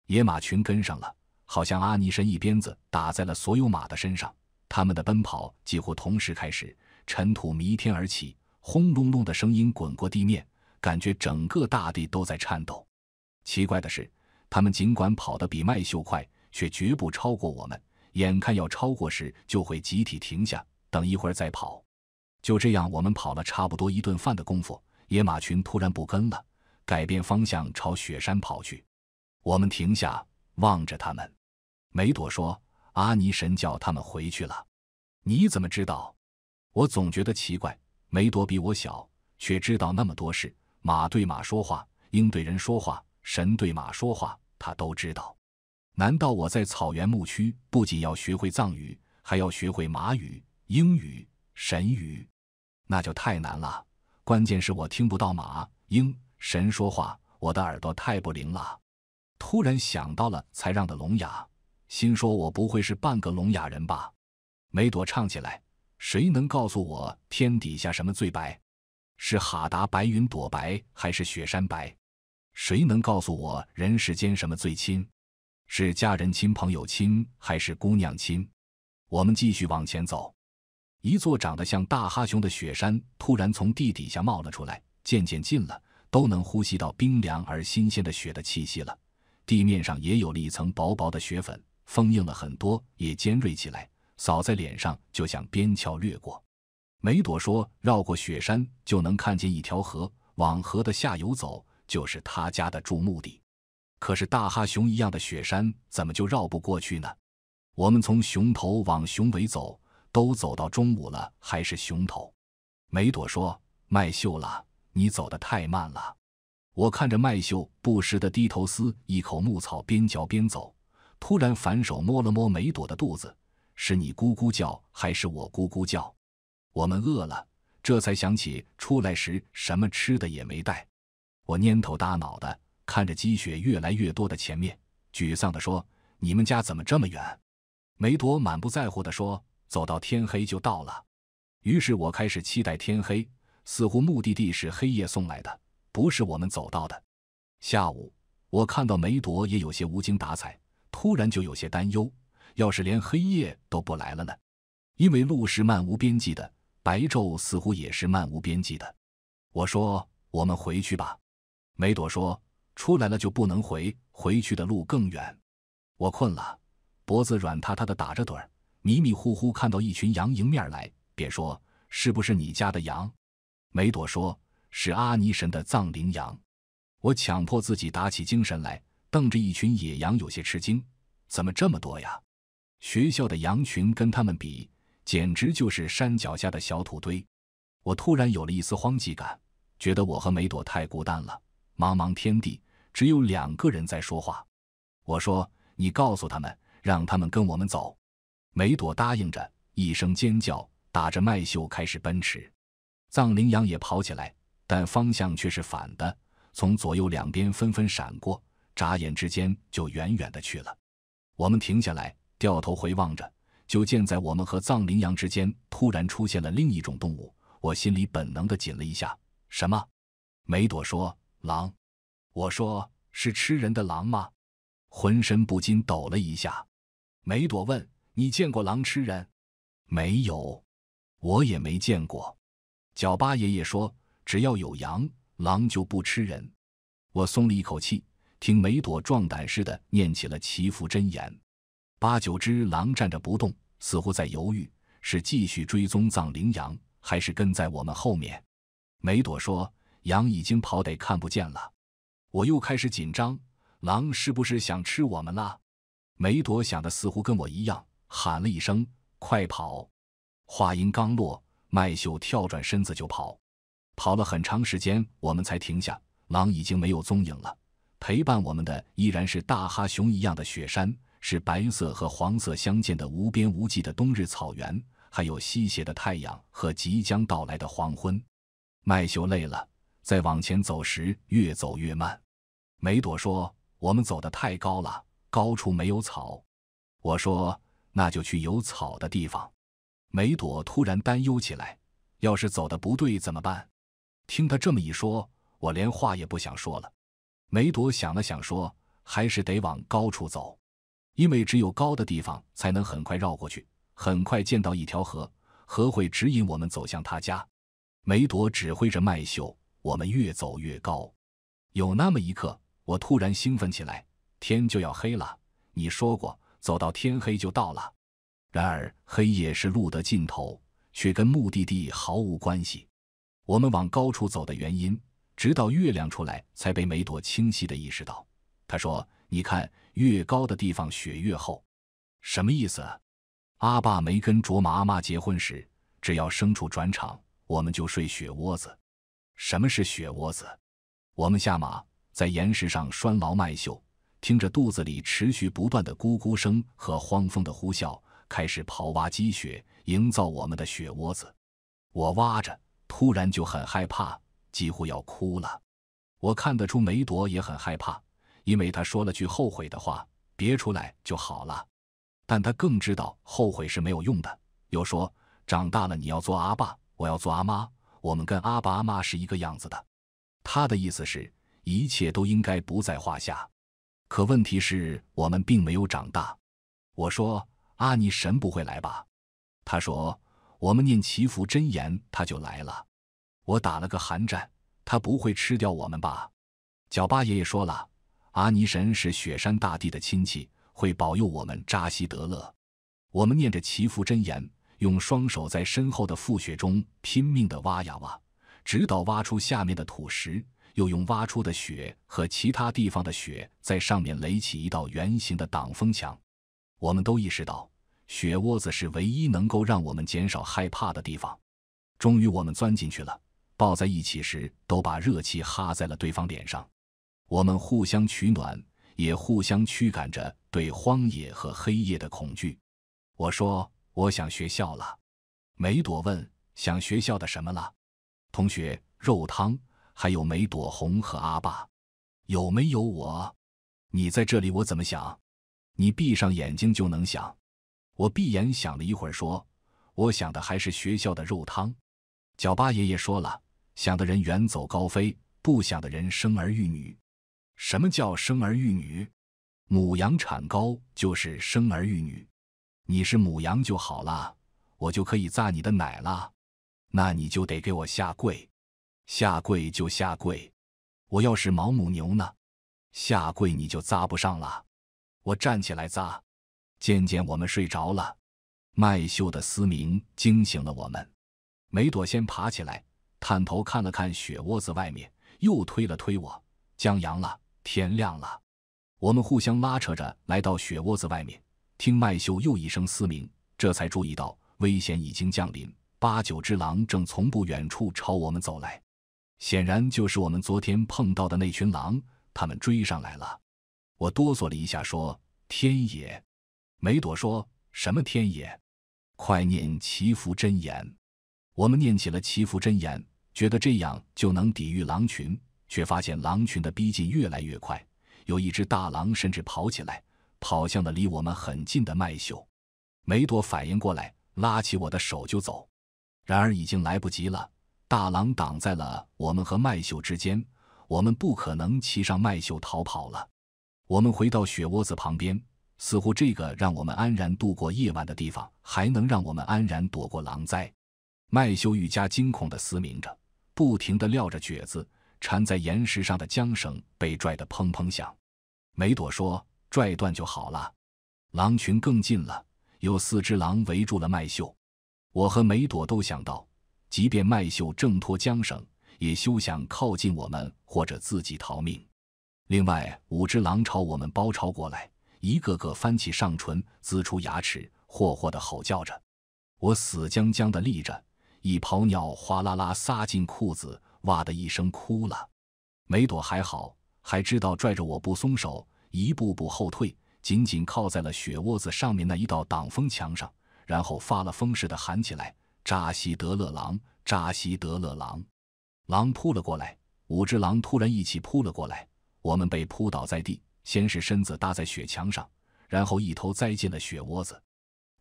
Speaker 1: 野马群跟上了，好像阿尼神一鞭子打在了所有马的身上，他们的奔跑几乎同时开始，尘土弥天而起，轰隆隆的声音滚过地面，感觉整个大地都在颤抖。奇怪的是，他们尽管跑得比麦秀快，却绝不超过我们。眼看要超过时，就会集体停下，等一会儿再跑。就这样，我们跑了差不多一顿饭的功夫，野马群突然不跟了，改变方向朝雪山跑去。我们停下，望着他们。梅朵说：“阿尼神叫他们回去了。”你怎么知道？我总觉得奇怪。梅朵比我小，却知道那么多事。马对马说话，鹰对人说话，神对马说话，他都知道。难道我在草原牧区不仅要学会藏语，还要学会马语、英语、神语？那就太难了。关键是我听不到马、鹰、神说话，我的耳朵太不灵了。突然想到了，才让的聋哑，心说：“我不会是半个聋哑人吧？”梅朵唱起来：“谁能告诉我天底下什么最白？是哈达白云朵白，还是雪山白？谁能告诉我人世间什么最亲？是家人亲、朋友亲，还是姑娘亲？”我们继续往前走，一座长得像大哈熊的雪山突然从地底下冒了出来，渐渐近了，都能呼吸到冰凉而新鲜的雪的气息了。地面上也有了一层薄薄的雪粉，封印了很多，也尖锐起来，扫在脸上就像鞭敲掠过。梅朵说：“绕过雪山就能看见一条河，往河的下游走就是他家的住墓地。”可是大哈熊一样的雪山怎么就绕不过去呢？我们从熊头往熊尾走，都走到中午了还是熊头。梅朵说：“麦秀了，你走得太慢了。”我看着麦秀，不时的低头撕一口牧草，边嚼边走。突然，反手摸了摸梅朵的肚子：“是你咕咕叫，还是我咕咕叫？”我们饿了，这才想起出来时什么吃的也没带。我蔫头耷脑的看着积雪越来越多的前面，沮丧地说：“你们家怎么这么远？”梅朵满不在乎地说：“走到天黑就到了。”于是我开始期待天黑，似乎目的地是黑夜送来的。不是我们走到的。下午，我看到梅朵也有些无精打采，突然就有些担忧：要是连黑夜都不来了呢？因为路是漫无边际的，白昼似乎也是漫无边际的。我说：“我们回去吧。”梅朵说：“出来了就不能回，回去的路更远。”我困了，脖子软塌塌的打着盹儿，迷迷糊糊看到一群羊迎面来，便说是不是你家的羊？梅朵说。是阿尼神的藏羚羊，我强迫自己打起精神来，瞪着一群野羊，有些吃惊：怎么这么多呀？学校的羊群跟他们比，简直就是山脚下的小土堆。我突然有了一丝慌急感，觉得我和梅朵太孤单了。茫茫天地，只有两个人在说话。我说：“你告诉他们，让他们跟我们走。”梅朵答应着，一声尖叫，打着麦秀开始奔驰，藏羚羊也跑起来。但方向却是反的，从左右两边纷纷闪过，眨眼之间就远远的去了。我们停下来，掉头回望着，就见在我们和藏羚羊之间突然出现了另一种动物。我心里本能的紧了一下。什么？梅朵说：“狼。”我说：“是吃人的狼吗？”浑身不禁抖了一下。梅朵问：“你见过狼吃人？没有？我也没见过。”角巴爷爷说。只要有羊，狼就不吃人。我松了一口气，听梅朵壮胆似的念起了祈福真言。八九只狼站着不动，似乎在犹豫：是继续追踪藏羚羊，还是跟在我们后面？梅朵说：“羊已经跑得看不见了。”我又开始紧张：狼是不是想吃我们了？梅朵想的似乎跟我一样，喊了一声：“快跑！”话音刚落，麦秀跳转身子就跑。跑了很长时间，我们才停下。狼已经没有踪影了。陪伴我们的依然是大哈熊一样的雪山，是白色和黄色相间的无边无际的冬日草原，还有西斜的太阳和即将到来的黄昏。麦秀累了，在往前走时越走越慢。梅朵说：“我们走的太高了，高处没有草。”我说：“那就去有草的地方。”梅朵突然担忧起来：“要是走的不对怎么办？”听他这么一说，我连话也不想说了。梅朵想了想，说：“还是得往高处走，因为只有高的地方才能很快绕过去，很快见到一条河，河会指引我们走向他家。”梅朵指挥着麦秀，我们越走越高。有那么一刻，我突然兴奋起来，天就要黑了。你说过，走到天黑就到了。然而，黑夜是路的尽头，却跟目的地毫无关系。我们往高处走的原因，直到月亮出来，才被梅朵清晰地意识到。他说：“你看，越高的地方雪越厚，什么意思？”阿爸没跟卓玛阿妈结婚时，只要牲畜转场，我们就睡雪窝子。什么是雪窝子？我们下马，在岩石上拴牢麦秀，听着肚子里持续不断的咕咕声和荒风的呼啸，开始刨挖积雪，营造我们的雪窝子。我挖着。突然就很害怕，几乎要哭了。我看得出梅朵也很害怕，因为他说了句后悔的话：“别出来就好了。”但他更知道后悔是没有用的，又说：“长大了你要做阿爸，我要做阿妈，我们跟阿爸阿妈是一个样子的。”他的意思是，一切都应该不在话下。可问题是，我们并没有长大。我说：“阿尼神不会来吧？”他说：“我们念祈福真言，他就来了。”我打了个寒战，他不会吃掉我们吧？角巴爷爷说了，阿尼神是雪山大帝的亲戚，会保佑我们扎西德勒。我们念着祈福真言，用双手在身后的覆雪中拼命地挖呀挖，直到挖出下面的土石，又用挖出的雪和其他地方的雪在上面垒起一道圆形的挡风墙。我们都意识到，雪窝子是唯一能够让我们减少害怕的地方。终于，我们钻进去了。抱在一起时，都把热气哈在了对方脸上。我们互相取暖，也互相驱赶着对荒野和黑夜的恐惧。我说：“我想学校了。”梅朵问：“想学校的什么了？”“同学肉汤，还有梅朵红和阿爸。”“有没有我？”“你在这里，我怎么想？”“你闭上眼睛就能想。”我闭眼想了一会儿，说：“我想的还是学校的肉汤。”脚巴爷爷说了。想的人远走高飞，不想的人生儿育女。什么叫生儿育女？母羊产羔就是生儿育女。你是母羊就好了，我就可以咂你的奶了。那你就得给我下跪，下跪就下跪。我要是毛母牛呢？下跪你就扎不上了，我站起来扎。渐渐我们睡着了，麦秀的嘶鸣惊醒了我们。梅朵先爬起来。探头看了看雪窝子外面，又推了推我。江阳了，天亮了。我们互相拉扯着来到雪窝子外面，听麦秀又一声嘶鸣，这才注意到危险已经降临。八九只狼正从不远处朝我们走来，显然就是我们昨天碰到的那群狼。他们追上来了。我哆嗦了一下，说：“天爷！”梅朵说什么？天爷，快念祈福真言。我们念起了祈福真言，觉得这样就能抵御狼群，却发现狼群的逼近越来越快。有一只大狼甚至跑起来，跑向了离我们很近的麦秀。梅朵反应过来，拉起我的手就走。然而已经来不及了，大狼挡在了我们和麦秀之间。我们不可能骑上麦秀逃跑了。我们回到雪窝子旁边，似乎这个让我们安然度过夜晚的地方，还能让我们安然躲过狼灾。麦秀愈加惊恐地嘶鸣着，不停地撂着蹶子，缠在岩石上的缰绳被拽得砰砰响。梅朵说：“拽断就好了。”狼群更近了，有四只狼围住了麦秀。我和梅朵都想到，即便麦秀挣脱缰绳，也休想靠近我们或者自己逃命。另外五只狼朝我们包抄过来，一个个翻起上唇，呲出牙齿，霍霍地吼叫着。我死僵僵地立着。一泡尿哗啦啦撒进裤子，哇的一声哭了。梅朵还好，还知道拽着我不松手，一步步后退，紧紧靠在了雪窝子上面那一道挡风墙上，然后发了疯似的喊起来：“扎西德勒狼，扎西德勒狼！”狼扑了过来，五只狼突然一起扑了过来，我们被扑倒在地，先是身子搭在雪墙上，然后一头栽进了雪窝子。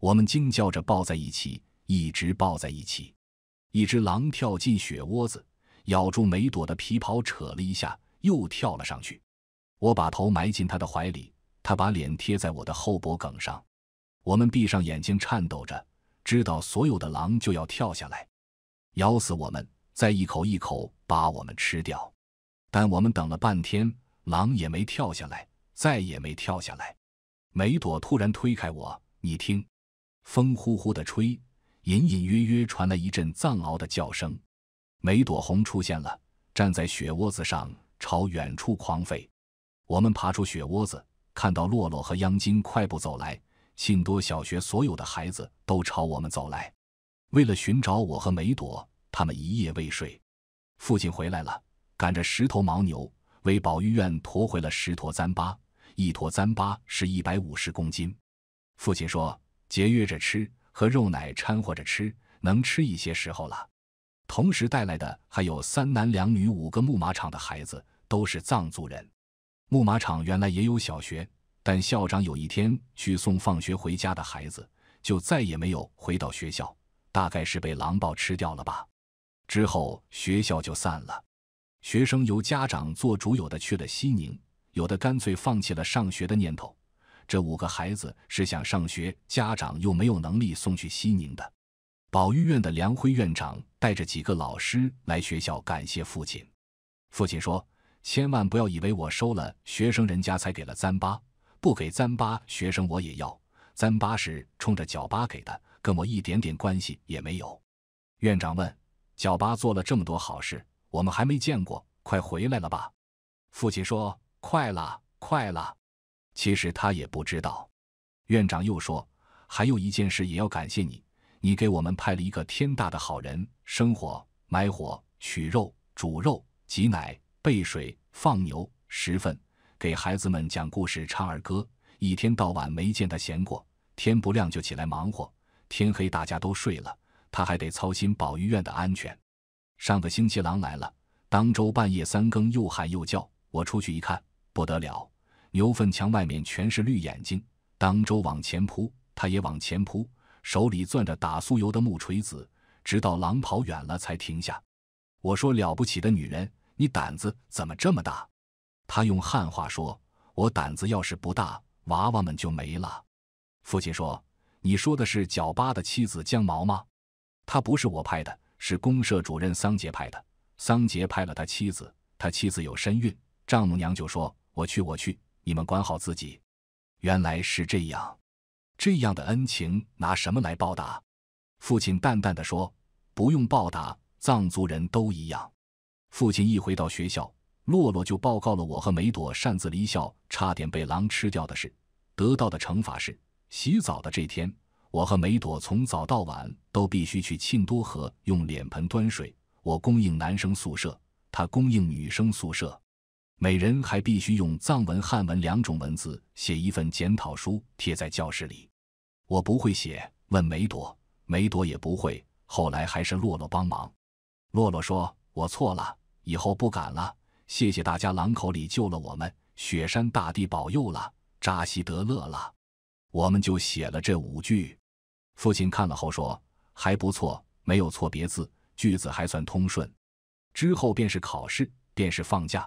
Speaker 1: 我们惊叫着抱在一起，一直抱在一起。一只狼跳进雪窝子，咬住梅朵的皮袍，扯了一下，又跳了上去。我把头埋进他的怀里，他把脸贴在我的后脖颈上。我们闭上眼睛，颤抖着，知道所有的狼就要跳下来，咬死我们，再一口一口把我们吃掉。但我们等了半天，狼也没跳下来，再也没跳下来。梅朵突然推开我：“你听，风呼呼的吹。”隐隐约约传来一阵藏獒的叫声，梅朵红出现了，站在雪窝子上朝远处狂吠。我们爬出雪窝子，看到洛洛和央金快步走来。信多小学所有的孩子都朝我们走来，为了寻找我和梅朵，他们一夜未睡。父亲回来了，赶着十头牦牛，为保育院驮回了十坨糌粑，一坨糌粑是一百五十公斤。父亲说：“节约着吃。”和肉奶掺和着吃，能吃一些时候了。同时带来的还有三男两女五个牧马场的孩子，都是藏族人。牧马场原来也有小学，但校长有一天去送放学回家的孩子，就再也没有回到学校，大概是被狼豹吃掉了吧。之后学校就散了，学生由家长做主，有的去了西宁，有的干脆放弃了上学的念头。这五个孩子是想上学，家长又没有能力送去西宁的，保育院的梁辉院长带着几个老师来学校感谢父亲。父亲说：“千万不要以为我收了学生，人家才给了三八，不给三八，学生我也要。三八是冲着角巴给的，跟我一点点关系也没有。”院长问：“角巴做了这么多好事，我们还没见过，快回来了吧？”父亲说：“快了，快了。”其实他也不知道。院长又说：“还有一件事也要感谢你，你给我们派了一个天大的好人。生火、埋火、取肉、煮肉、挤奶、备水、放牛、拾粪，给孩子们讲故事、唱儿歌，一天到晚没见他闲过。天不亮就起来忙活，天黑大家都睡了，他还得操心保育院的安全。上个星期狼来了，当周半夜三更又喊又叫，我出去一看，不得了。”牛粪墙外面全是绿眼睛。当周往前扑，他也往前扑，手里攥着打酥油的木锤子，直到狼跑远了才停下。我说：“了不起的女人，你胆子怎么这么大？”他用汉话说：“我胆子要是不大，娃娃们就没了。”父亲说：“你说的是角巴的妻子江毛吗？他不是我拍的，是公社主任桑杰拍的。桑杰拍了他妻子，他妻子有身孕，丈母娘就说：‘我去，我去。’”你们管好自己。原来是这样，这样的恩情拿什么来报答？父亲淡淡的说：“不用报答，藏族人都一样。”父亲一回到学校，洛洛就报告了我和梅朵擅自离校，差点被狼吃掉的事。得到的惩罚是：洗澡的这天，我和梅朵从早到晚都必须去沁多河用脸盆端水。我供应男生宿舍，他供应女生宿舍。每人还必须用藏文、汉文两种文字写一份检讨书，贴在教室里。我不会写，问梅朵，梅朵也不会。后来还是洛洛帮忙。洛洛说：“我错了，以后不敢了。”谢谢大家，狼口里救了我们，雪山大帝保佑了，扎西德勒了。我们就写了这五句。父亲看了后说：“还不错，没有错别字，句子还算通顺。”之后便是考试，便是放假。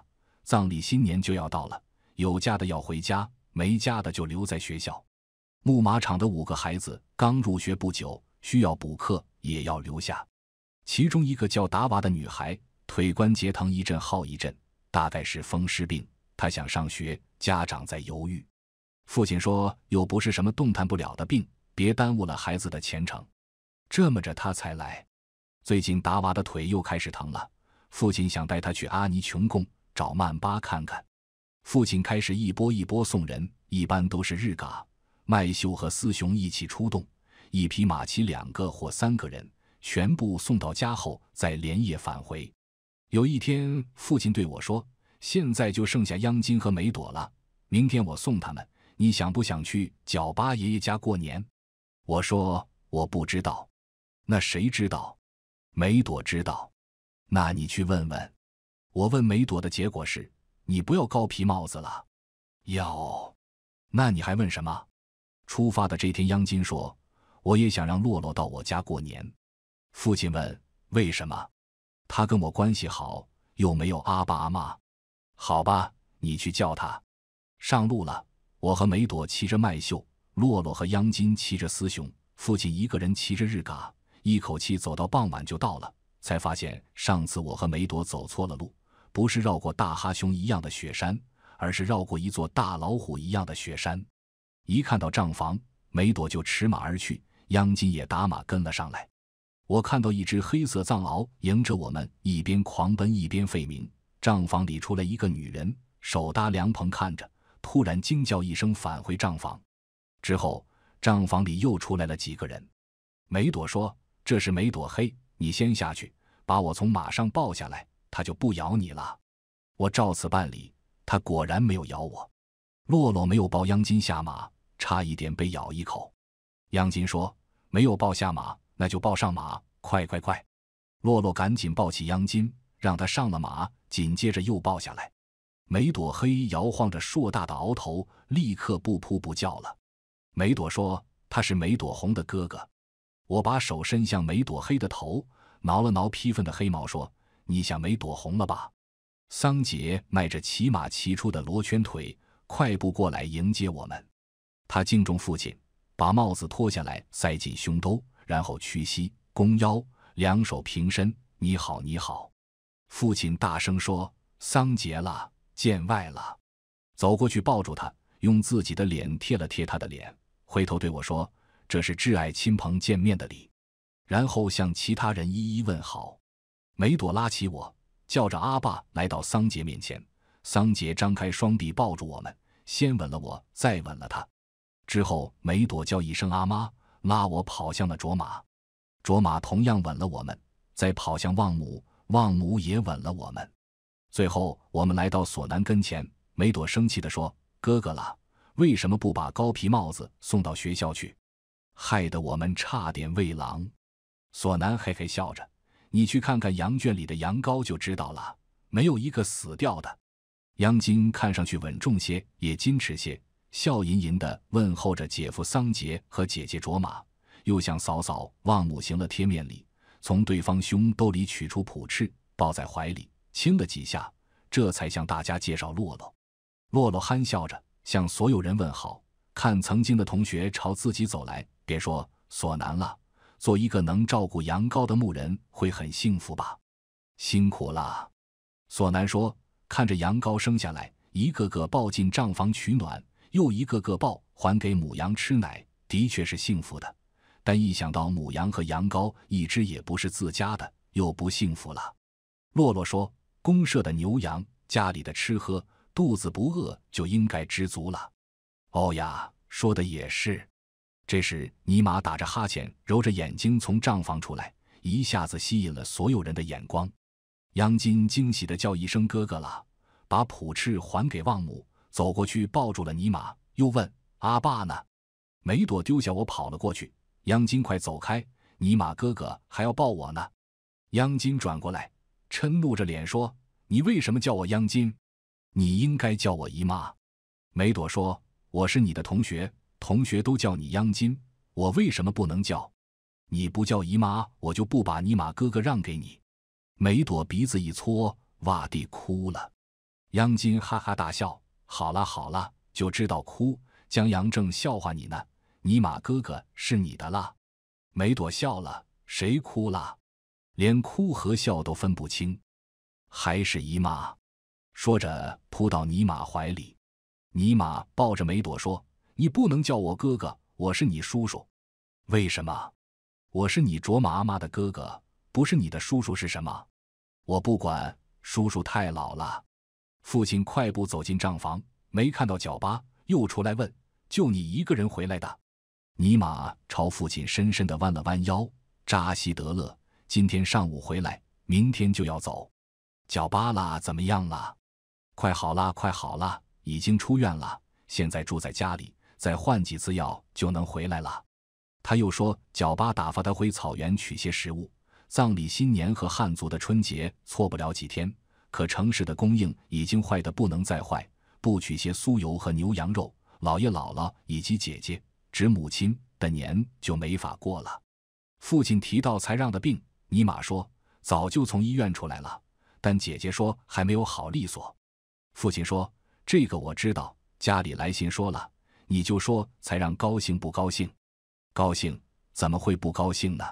Speaker 1: 葬礼，新年就要到了，有家的要回家，没家的就留在学校。牧马场的五个孩子刚入学不久，需要补课，也要留下。其中一个叫达娃的女孩，腿关节疼一阵好一阵，大概是风湿病。她想上学，家长在犹豫。父亲说：“又不是什么动弹不了的病，别耽误了孩子的前程。”这么着，她才来。最近达娃的腿又开始疼了，父亲想带她去阿尼穷宫。找曼巴看看，父亲开始一波一波送人，一般都是日嘎、麦修和思雄一起出动，一匹马骑两个或三个人，全部送到家后再连夜返回。有一天，父亲对我说：“现在就剩下央金和梅朵了，明天我送他们。你想不想去角巴爷爷家过年？”我说：“我不知道。”那谁知道？梅朵知道，那你去问问。我问梅朵的结果是，你不要高皮帽子了，要？那你还问什么？出发的这天，央金说，我也想让洛洛到我家过年。父亲问，为什么？他跟我关系好，又没有阿爸阿妈。好吧，你去叫他。上路了，我和梅朵骑着麦秀，洛洛和央金骑着丝熊，父亲一个人骑着日嘎，一口气走到傍晚就到了。才发现上次我和梅朵走错了路。不是绕过大哈熊一样的雪山，而是绕过一座大老虎一样的雪山。一看到帐房，梅朵就驰马而去，央金也打马跟了上来。我看到一只黑色藏獒迎着我们，一边狂奔一边吠鸣。帐房里出来一个女人，手搭凉棚看着，突然惊叫一声，返回帐房。之后，帐房里又出来了几个人。梅朵说：“这是梅朵黑，你先下去，把我从马上抱下来。”他就不咬你了，我照此办理。他果然没有咬我。洛洛没有抱央金下马，差一点被咬一口。央金说：“没有抱下马，那就抱上马，快快快！”洛洛赶紧抱起央金，让他上了马，紧接着又抱下来。梅朵黑摇晃着硕大的鳌头，立刻不扑不叫了。梅朵说：“他是梅朵红的哥哥。”我把手伸向梅朵黑的头，挠了挠披分的黑毛，说。你想没躲红了吧？桑杰迈着骑马骑出的罗圈腿，快步过来迎接我们。他敬重父亲，把帽子脱下来塞进胸兜，然后屈膝、弓腰，两手平伸：“你好，你好！”父亲大声说：“桑杰啦，见外了。”走过去抱住他，用自己的脸贴了贴他的脸，回头对我说：“这是挚爱亲朋见面的礼。”然后向其他人一一问好。梅朵拉起我，叫着阿爸，来到桑杰面前。桑杰张开双臂抱住我们，先吻了我，再吻了他。之后，梅朵叫一声阿妈，拉我跑向了卓玛。卓玛同样吻了我们，再跑向旺姆，旺姆也吻了我们。最后，我们来到索南跟前。梅朵生气地说：“哥哥啦，为什么不把高皮帽子送到学校去？害得我们差点喂狼。”索南嘿嘿笑着。你去看看羊圈里的羊羔就知道了，没有一个死掉的。央金看上去稳重些，也矜持些，笑吟吟地问候着姐夫桑杰和姐姐卓玛，又向嫂嫂望母行了贴面礼，从对方胸兜里取出普翅，抱在怀里亲了几下，这才向大家介绍洛洛。洛洛憨笑着向所有人问好，看曾经的同学朝自己走来，别说索南了。做一个能照顾羊羔的牧人会很幸福吧？辛苦了，索南说。看着羊羔生下来，一个个抱进帐房取暖，又一个个抱还给母羊吃奶，的确是幸福的。但一想到母羊和羊羔一只也不是自家的，又不幸福了。洛洛说：“公社的牛羊，家里的吃喝，肚子不饿就应该知足了。”欧呀，说的也是。这时，尼玛打着哈欠，揉着眼睛从账房出来，一下子吸引了所有人的眼光。央金惊喜地叫一声“哥哥了”，把普翅还给旺姆，走过去抱住了尼玛，又问：“阿爸呢？”梅朵丢下我跑了过去。央金，快走开！尼玛哥哥还要抱我呢。央金转过来，嗔怒着脸说：“你为什么叫我央金？你应该叫我姨妈。”梅朵说：“我是你的同学。”同学都叫你央金，我为什么不能叫？你不叫姨妈，我就不把尼玛哥哥让给你。梅朵鼻子一搓，哇地哭了。央金哈哈大笑：“好了好了，就知道哭。”江阳正笑话你呢，尼玛哥哥是你的啦。梅朵笑了，谁哭了？连哭和笑都分不清，还是姨妈。说着扑到尼玛怀里，尼玛抱着梅朵说。你不能叫我哥哥，我是你叔叔。为什么？我是你卓玛阿妈的哥哥，不是你的叔叔是什么？我不管，叔叔太老了。父亲快步走进账房，没看到脚巴，又出来问：“就你一个人回来的？”尼玛朝父亲深深的弯了弯腰。扎西德勒，今天上午回来，明天就要走。脚巴啦，怎么样了？快好啦，快好啦，已经出院了，现在住在家里。再换几次药就能回来了。他又说：“角巴打发他回草原取些食物。葬礼、新年和汉族的春节错不了几天，可城市的供应已经坏得不能再坏。不取些酥油和牛羊肉，姥爷、姥姥以及姐姐（指母亲）的年就没法过了。”父亲提到才让的病，尼玛说早就从医院出来了，但姐姐说还没有好利索。父亲说：“这个我知道，家里来信说了。”你就说才让高兴不高兴？高兴怎么会不高兴呢？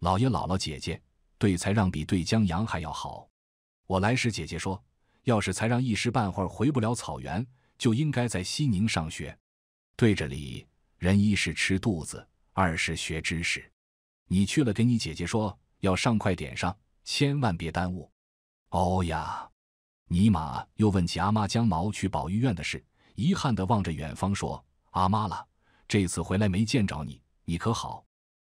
Speaker 1: 老爷、姥姥、姐姐，对才让比对江洋还要好。我来时姐姐说，要是才让一时半会儿回不了草原，就应该在西宁上学。对着哩，人一是吃肚子，二是学知识。你去了，给你姐姐说，要上快点上，千万别耽误。哦呀，尼玛，又问起阿妈江毛去保育院的事。遗憾地望着远方说：“阿妈了，这次回来没见着你，你可好？”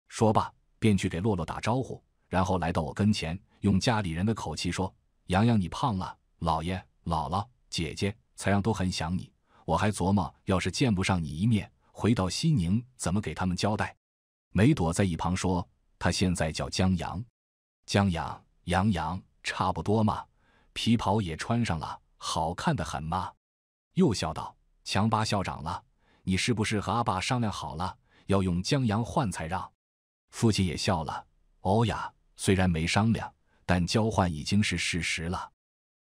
Speaker 1: 说罢，便去给洛洛打招呼，然后来到我跟前，用家里人的口气说：“杨杨，你胖了，姥爷、姥姥、姐姐、才让都很想你。我还琢磨，要是见不上你一面，回到西宁怎么给他们交代？”梅朵在一旁说：“他现在叫江阳，江阳、杨洋，差不多嘛。皮袍也穿上了，好看的很嘛。”又笑道：“强巴校长了，你是不是和阿爸商量好了，要用江洋换才让？”父亲也笑了：“哦呀，虽然没商量，但交换已经是事实了。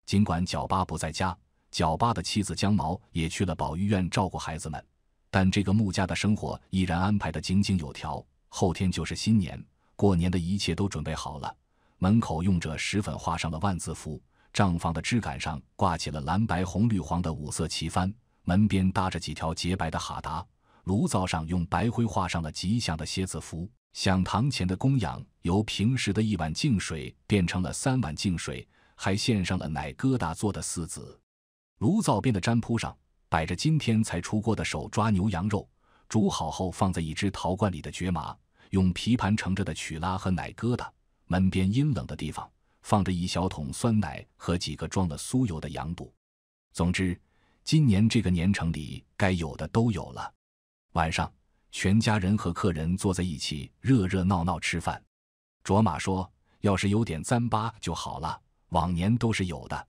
Speaker 1: 尽管角巴不在家，角巴的妻子江毛也去了保育院照顾孩子们，但这个木家的生活依然安排得井井有条。后天就是新年，过年的一切都准备好了，门口用着石粉画上了万字符。”帐房的枝杆上挂起了蓝白红绿黄的五色旗幡，门边搭着几条洁白的哈达，炉灶上用白灰画上了吉祥的蝎子符。响堂前的供养由平时的一碗净水变成了三碗净水，还献上了奶疙瘩做的四子。炉灶边的毡铺上摆着今天才出锅的手抓牛羊肉，煮好后放在一只陶罐里的绝麻，用皮盘盛着的曲拉和奶疙瘩。门边阴冷的地方。放着一小桶酸奶和几个装了酥油的羊肚，总之，今年这个年城里该有的都有了。晚上，全家人和客人坐在一起，热热闹闹吃饭。卓玛说：“要是有点糌粑就好了，往年都是有的。”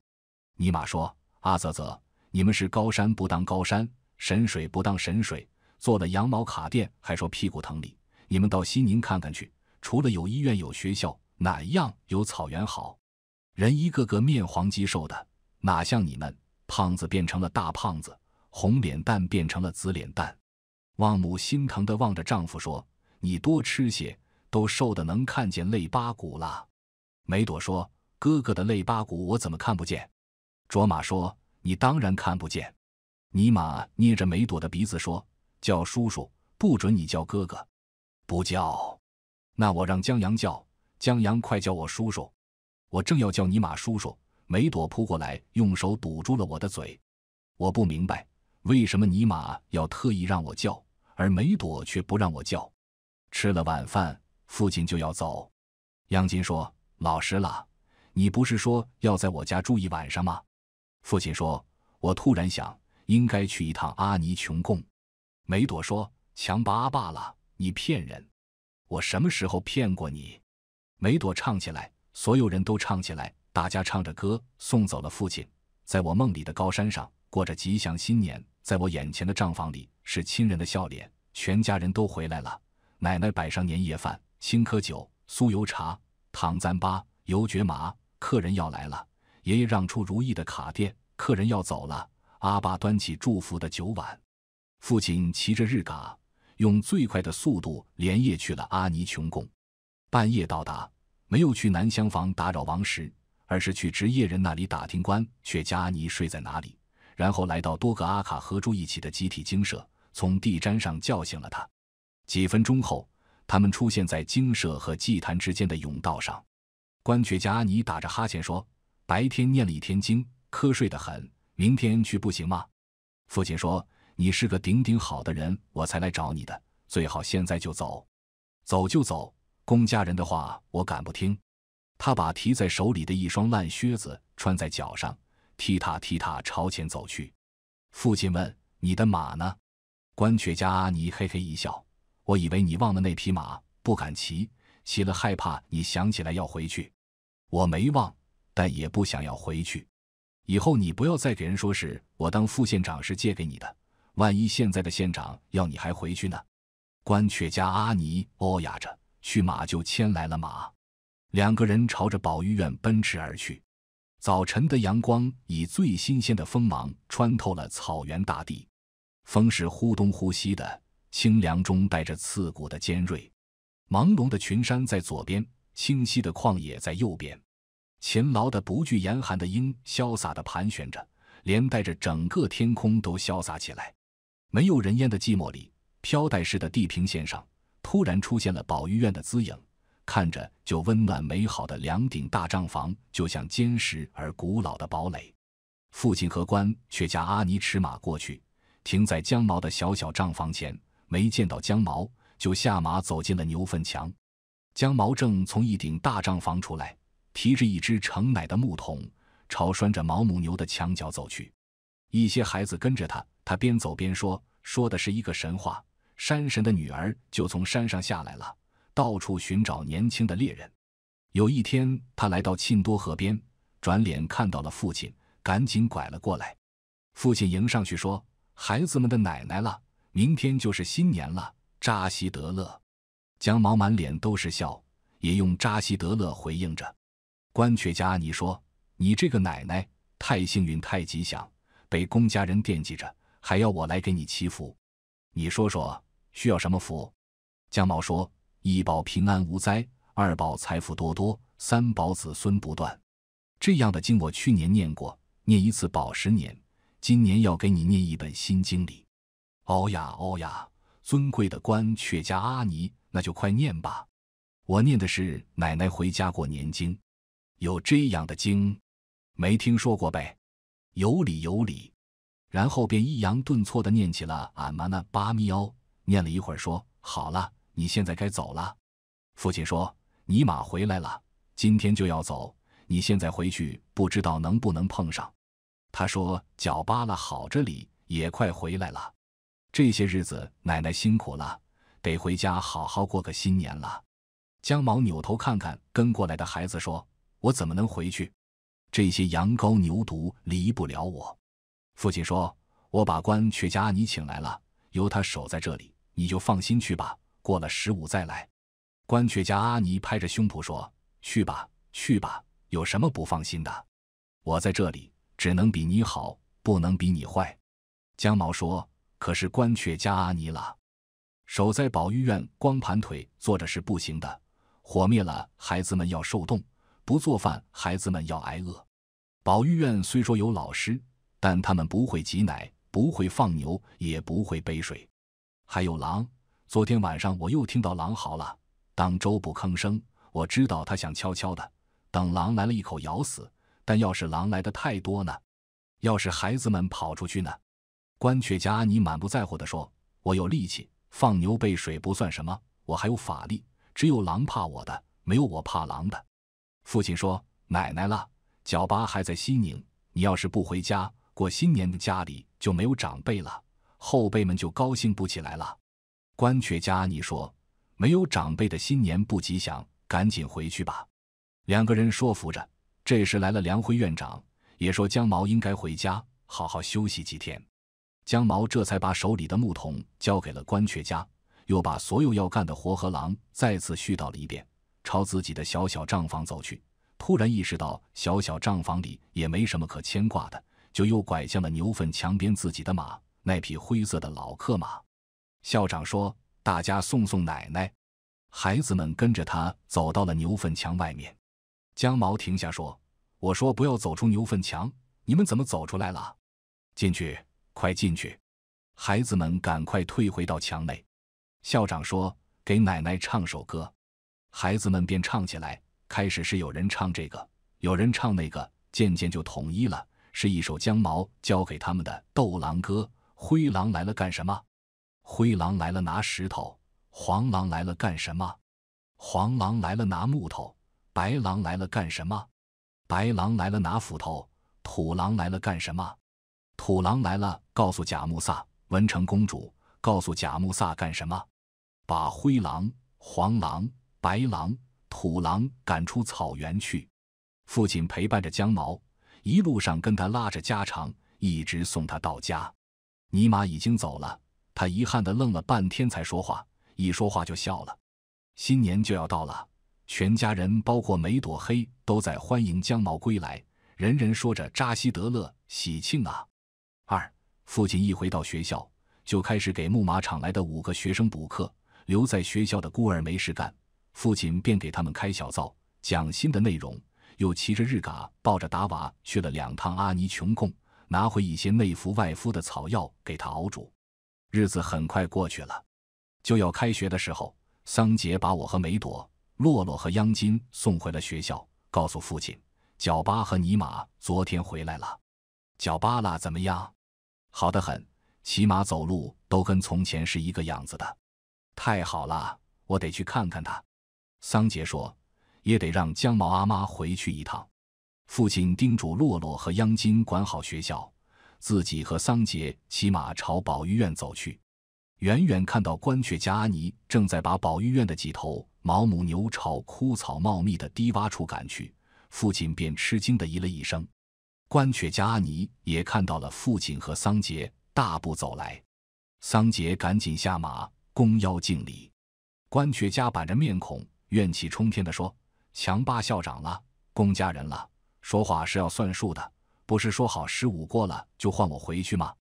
Speaker 1: 尼玛说：“阿泽泽，你们是高山不当高山，神水不当神水，做了羊毛卡垫还说屁股疼里。你们到西宁看看去，除了有医院有学校。”哪一样有草原好？人一个个面黄肌瘦的，哪像你们？胖子变成了大胖子，红脸蛋变成了紫脸蛋。旺姆心疼的望着丈夫说：“你多吃些，都瘦的能看见肋巴骨了。”梅朵说：“哥哥的肋巴骨我怎么看不见？”卓玛说：“你当然看不见。”尼玛捏着梅朵的鼻子说：“叫叔叔，不准你叫哥哥。不叫，那我让江洋叫。”江阳，快叫我叔叔！我正要叫你马叔叔，梅朵扑过来，用手堵住了我的嘴。我不明白，为什么尼玛要特意让我叫，而梅朵却不让我叫。吃了晚饭，父亲就要走。央金说：“老实了，你不是说要在我家住一晚上吗？”父亲说：“我突然想，应该去一趟阿尼穷贡。”梅朵说：“强巴阿爸了，你骗人！我什么时候骗过你？”梅朵唱起来，所有人都唱起来，大家唱着歌送走了父亲。在我梦里的高山上，过着吉祥新年；在我眼前的账房里，是亲人的笑脸，全家人都回来了。奶奶摆上年夜饭，青稞酒、酥油茶、糖糌粑、油角麻，客人要来了。爷爷让出如意的卡垫，客人要走了。阿爸端起祝福的酒碗，父亲骑着日嘎，用最快的速度连夜去了阿尼琼宫。半夜到达，没有去南厢房打扰王石，而是去值夜人那里打听关却加阿尼睡在哪里，然后来到多个阿卡合住一起的集体精舍，从地毡上叫醒了他。几分钟后，他们出现在精舍和祭坛之间的甬道上。关却加阿尼打着哈欠说：“白天念了一天经，瞌睡得很，明天去不行吗？”父亲说：“你是个顶顶好的人，我才来找你的，最好现在就走，走就走。”公家人的话，我敢不听。他把提在手里的一双烂靴子穿在脚上，踢踏踢踏朝前走去。父亲问：“你的马呢？”关却家阿尼嘿嘿一笑：“我以为你忘了那匹马，不敢骑，骑了害怕。你想起来要回去，我没忘，但也不想要回去。以后你不要再给人说是我当副县长是借给你的，万一现在的县长要你还回去呢？”关却家阿尼哦呀着。去马就牵来了马，两个人朝着保育院奔驰而去。早晨的阳光以最新鲜的锋芒穿透了草原大地，风是忽东忽西的，清凉中带着刺骨的尖锐。朦胧的群山在左边，清晰的旷野在右边。勤劳的、不惧严寒的鹰潇洒的盘旋着，连带着整个天空都潇洒起来。没有人烟的寂寞里，飘带式的地平线上。突然出现了保育院的姿影，看着就温暖美好的两顶大帐房，就像坚实而古老的堡垒。父亲和官却驾阿尼驰马过去，停在姜毛的小小帐房前，没见到姜毛，就下马走进了牛粪墙。姜毛正从一顶大帐房出来，提着一只盛奶的木桶，朝拴着毛母牛的墙角走去。一些孩子跟着他，他边走边说，说的是一个神话。山神的女儿就从山上下来了，到处寻找年轻的猎人。有一天，他来到沁多河边，转脸看到了父亲，赶紧拐了过来。父亲迎上去说：“孩子们的奶奶了，明天就是新年了，扎西德勒！”江毛满脸都是笑，也用扎西德勒回应着。官却加尼说：“你这个奶奶太幸运太吉祥，被公家人惦记着，还要我来给你祈福。你说说。”需要什么福？江茂说：“一保平安无灾，二保财富多多，三保子孙不断。”这样的经我去年念过，念一次保十年。今年要给你念一本新经里。哦呀哦呀，尊贵的官却家阿尼，那就快念吧。我念的是《奶奶回家过年经》。有这样的经，没听说过呗？有理有理。然后便抑扬顿挫的念起了俺妈那八咪哦。念了一会儿，说：“好了，你现在该走了。”父亲说：“尼玛回来了，今天就要走。你现在回去，不知道能不能碰上。”他说：“脚扒拉好着哩，也快回来了。这些日子奶奶辛苦了，得回家好好过个新年了。”江毛扭头看看跟过来的孩子，说：“我怎么能回去？这些羊羔牛犊离不了我。”父亲说：“我把官却家你请来了，由他守在这里。”你就放心去吧，过了十五再来。关雀家阿尼拍着胸脯说：“去吧，去吧，有什么不放心的？我在这里只能比你好，不能比你坏。”姜毛说：“可是关雀家阿尼了，守在保育院，光盘腿坐着是不行的。火灭了，孩子们要受冻；不做饭，孩子们要挨饿。保育院虽说有老师，但他们不会挤奶，不会放牛，也不会背水。”还有狼，昨天晚上我又听到狼嚎了。当周不吭声，我知道他想悄悄的等狼来了，一口咬死。但要是狼来的太多呢？要是孩子们跑出去呢？关雀家安妮满不在乎地说：“我有力气，放牛背水不算什么，我还有法力。只有狼怕我的，没有我怕狼的。”父亲说：“奶奶了，脚巴还在西宁。你要是不回家过新年，的家里就没有长辈了。”后辈们就高兴不起来了。官却家，你说没有长辈的新年不吉祥，赶紧回去吧。两个人说服着。这时来了梁辉院长，也说姜毛应该回家好好休息几天。姜毛这才把手里的木桶交给了官却家，又把所有要干的活和狼再次絮叨了一遍，朝自己的小小账房走去。突然意识到小小账房里也没什么可牵挂的，就又拐向了牛粪墙边自己的马。那匹灰色的老克马，校长说：“大家送送奶奶。”孩子们跟着他走到了牛粪墙外面。江毛停下说：“我说不要走出牛粪墙，你们怎么走出来了？”“进去，快进去！”孩子们赶快退回到墙内。校长说：“给奶奶唱首歌。”孩子们便唱起来。开始是有人唱这个，有人唱那个，渐渐就统一了，是一首江毛教给他们的《斗狼歌》。灰狼来了干什么？灰狼来了拿石头。黄狼来了干什么？黄狼来了拿木头。白狼来了干什么？白狼来了拿斧头。土狼来了干什么？土狼来了告诉贾木萨文成公主。告诉贾木萨干什么？把灰狼、黄狼、白狼、土狼赶出草原去。父亲陪伴着江毛，一路上跟他拉着家常，一直送他到家。尼玛已经走了，他遗憾地愣了半天才说话，一说话就笑了。新年就要到了，全家人包括梅朵黑都在欢迎江毛归来，人人说着扎西德勒，喜庆啊！二父亲一回到学校，就开始给牧马场来的五个学生补课，留在学校的孤儿没事干，父亲便给他们开小灶，讲新的内容，又骑着日嘎抱着达瓦去了两趟阿尼穷贡。拿回一些内服外敷的草药给他熬煮，日子很快过去了，就要开学的时候，桑杰把我和梅朵、洛洛和央金送回了学校，告诉父亲，角巴和尼玛昨天回来了。角巴啦怎么样？好的很，骑马走路都跟从前是一个样子的，太好了，我得去看看他。桑杰说，也得让姜毛阿妈回去一趟。父亲叮嘱洛洛和央金管好学校，自己和桑杰骑马朝保育院走去。远远看到官雀家阿尼正在把保育院的几头毛母牛朝枯草茂密的低洼处赶去，父亲便吃惊的咦了一声。官雀家阿尼也看到了父亲和桑杰大步走来，桑杰赶紧下马，弓腰敬礼。官雀家板着面孔，怨气冲天地说：“强巴校长了，公家人了。”说话是要算数的，不是说好十五过了就换我回去吗？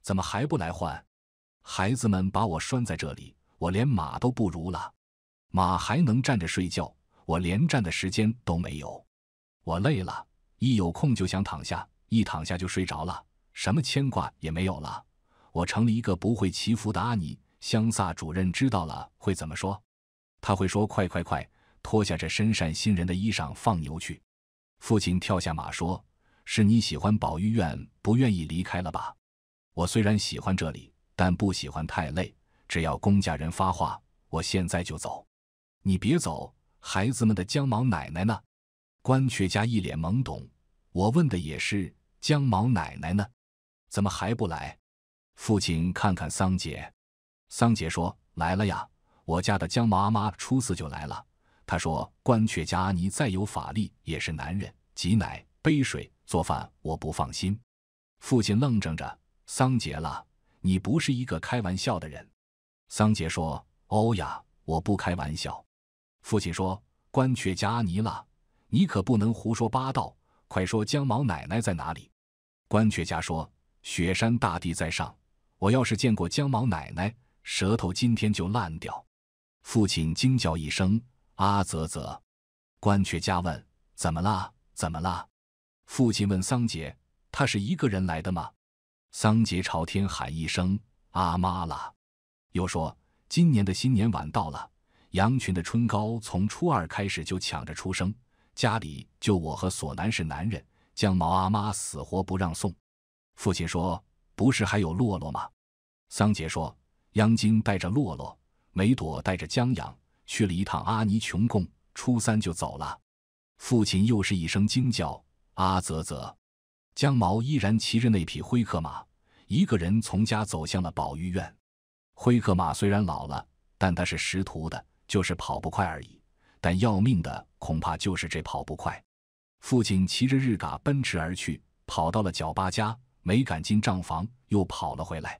Speaker 1: 怎么还不来换？孩子们把我拴在这里，我连马都不如了。马还能站着睡觉，我连站的时间都没有。我累了，一有空就想躺下，一躺下就睡着了，什么牵挂也没有了。我成了一个不会祈福的阿尼。香萨主任知道了会怎么说？他会说：“快快快，脱下这身善心人的衣裳，放牛去。”父亲跳下马说：“是你喜欢保育院，不愿意离开了吧？我虽然喜欢这里，但不喜欢太累。只要公家人发话，我现在就走。你别走，孩子们的江毛奶奶呢？”关雀家一脸懵懂。我问的也是江毛奶奶呢，怎么还不来？父亲看看桑杰，桑杰说：“来了呀，我家的江毛阿妈初四就来了。”他说：“关却家阿尼再有法力，也是男人，挤奶、背水、做饭，我不放心。”父亲愣怔着：“桑杰了，你不是一个开玩笑的人。”桑杰说：“哦呀，我不开玩笑。”父亲说：“关却家阿尼了，你可不能胡说八道，快说江毛奶奶在哪里？”关却家说：“雪山大帝在上，我要是见过江毛奶奶，舌头今天就烂掉。”父亲惊叫一声。阿泽泽，关却家问：“怎么啦？怎么啦？”父亲问桑杰：“他是一个人来的吗？”桑杰朝天喊一声：“阿妈啦！”又说：“今年的新年晚到了，羊群的春羔从初二开始就抢着出生。家里就我和索南是男人，将毛阿妈死活不让送。”父亲说：“不是还有洛洛吗？”桑杰说：“央金带着洛洛，梅朵带着江阳，去了一趟阿尼穷贡，初三就走了。父亲又是一声惊叫：“阿啧啧！”江毛依然骑着那匹灰克马，一个人从家走向了保育院。灰克马虽然老了，但它是识途的，就是跑不快而已。但要命的恐怕就是这跑不快。父亲骑着日嘎奔驰而去，跑到了角巴家，没敢进账房，又跑了回来，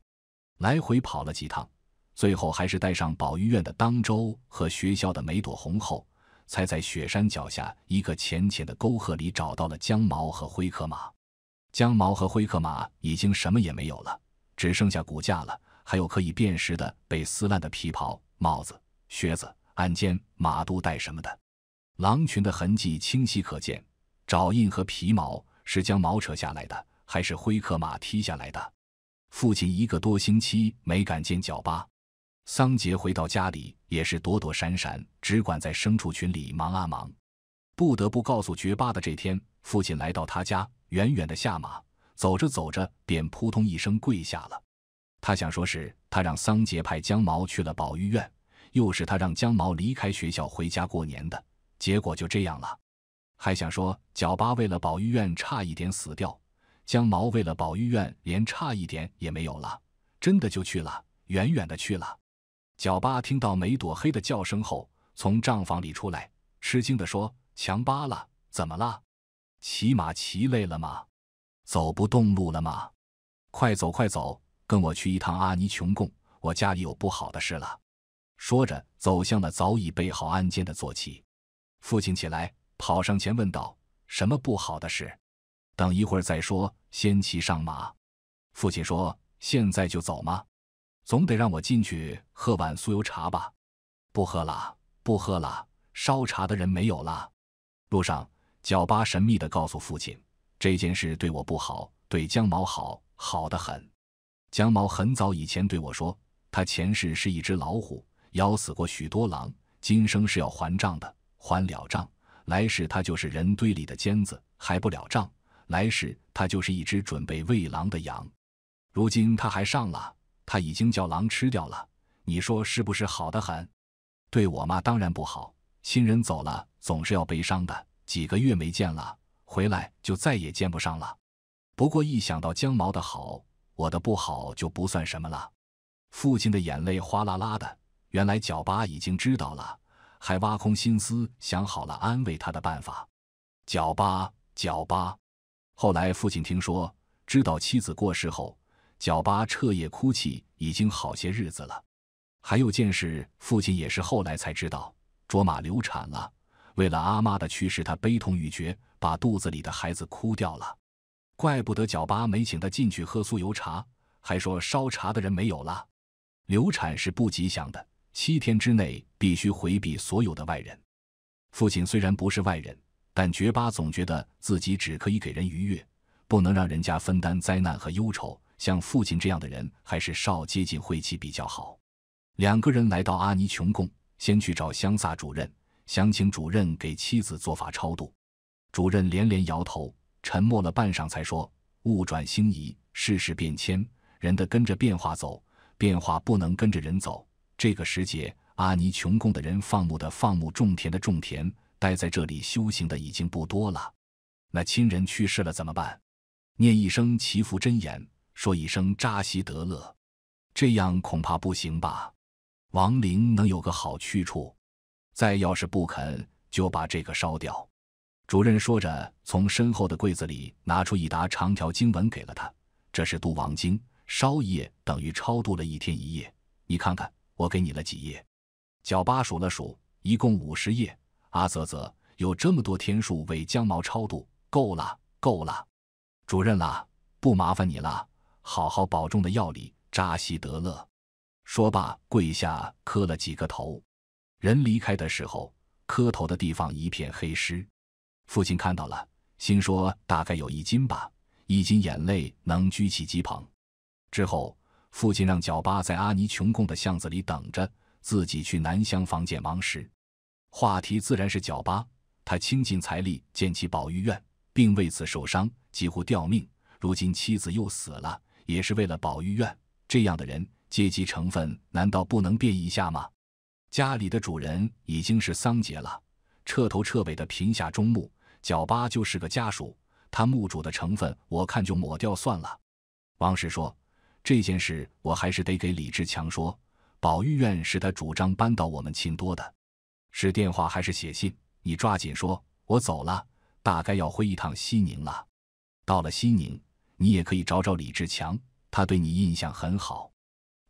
Speaker 1: 来回跑了几趟。最后还是带上保育院的当周和学校的梅朵红后，才在雪山脚下一个浅浅的沟壑里找到了江毛和灰克马。江毛和灰克马已经什么也没有了，只剩下骨架了，还有可以辨识的被撕烂的皮袍、帽子、靴子、鞍肩、马肚带什么的。狼群的痕迹清晰可见，爪印和皮毛是将毛扯下来的，还是灰克马踢下来的？父亲一个多星期没敢见脚疤。桑杰回到家里也是躲躲闪闪，只管在牲畜群里忙啊忙。不得不告诉绝巴的这天，父亲来到他家，远远的下马，走着走着便扑通一声跪下了。他想说，是他让桑杰派江毛去了保育院，又是他让江毛离开学校回家过年的，结果就这样了。还想说，角巴为了保育院差一点死掉，江毛为了保育院连差一点也没有了，真的就去了，远远的去了。角巴听到梅朵黑的叫声后，从帐房里出来，吃惊地说：“强巴拉，怎么了？骑马骑累了吗？走不动路了吗？快走，快走，跟我去一趟阿尼穷贡，我家里有不好的事了。”说着，走向了早已备好鞍间的坐骑。父亲起来，跑上前问道：“什么不好的事？等一会儿再说，先骑上马。”父亲说：“现在就走吗？”总得让我进去喝碗酥油茶吧，不喝了，不喝了，烧茶的人没有了。路上，角巴神秘地告诉父亲：“这件事对我不好，对江毛好，好得很。江毛很早以前对我说，他前世是一只老虎，咬死过许多狼，今生是要还账的，还了账，来世他就是人堆里的尖子；还不了账，来世他就是一只准备喂狼的羊。如今他还上了。”他已经叫狼吃掉了，你说是不是好的很？对我妈当然不好，亲人走了总是要悲伤的。几个月没见了，回来就再也见不上了。不过一想到姜毛的好，我的不好就不算什么了。父亲的眼泪哗啦啦的。原来角巴已经知道了，还挖空心思想好了安慰他的办法。角巴，角巴。后来父亲听说知道妻子过世后。角巴彻夜哭泣已经好些日子了，还有件事，父亲也是后来才知道，卓玛流产了。为了阿妈的去世，他悲痛欲绝，把肚子里的孩子哭掉了。怪不得角巴没请他进去喝酥油茶，还说烧茶的人没有了。流产是不吉祥的，七天之内必须回避所有的外人。父亲虽然不是外人，但觉巴总觉得自己只可以给人愉悦，不能让人家分担灾难和忧愁。像父亲这样的人，还是少接近晦气比较好。两个人来到阿尼穷供，先去找香萨主任，想请主任给妻子做法超度。主任连连摇头，沉默了半晌，才说：“物转星移，世事变迁，人的跟着变化走，变化不能跟着人走。这个时节，阿尼穷供的人，放牧的放牧，种田的种田，待在这里修行的已经不多了。那亲人去世了怎么办？念一声祈福真言。”说一声扎西德勒，这样恐怕不行吧？亡灵能有个好去处，再要是不肯，就把这个烧掉。主任说着，从身后的柜子里拿出一沓长条经文给了他，这是度亡经，烧一页等于超度了一天一夜。你看看，我给你了几页？角巴数了数，一共五十页。阿泽泽，有这么多天数为江毛超度，够了，够了。主任啦，不麻烦你了。好好保重的药里，扎西德勒。说罢，跪下磕了几个头。人离开的时候，磕头的地方一片黑湿。父亲看到了，心说大概有一斤吧，一斤眼泪能举起鸡棚。之后，父亲让角巴在阿尼穷贡的巷子里等着，自己去南厢房见王石。话题自然是角巴，他倾尽财力建起保育院，并为此受伤，几乎吊命。如今妻子又死了。也是为了保育院这样的人阶级成分难道不能变一下吗？家里的主人已经是桑杰了，彻头彻尾的贫下中农，角巴就是个家属，他墓主的成分我看就抹掉算了。王石说：“这件事我还是得给李志强说，保育院是他主张扳倒我们亲多的，是电话还是写信？你抓紧说，我走了，大概要回一趟西宁了，到了西宁。”你也可以找找李志强，他对你印象很好。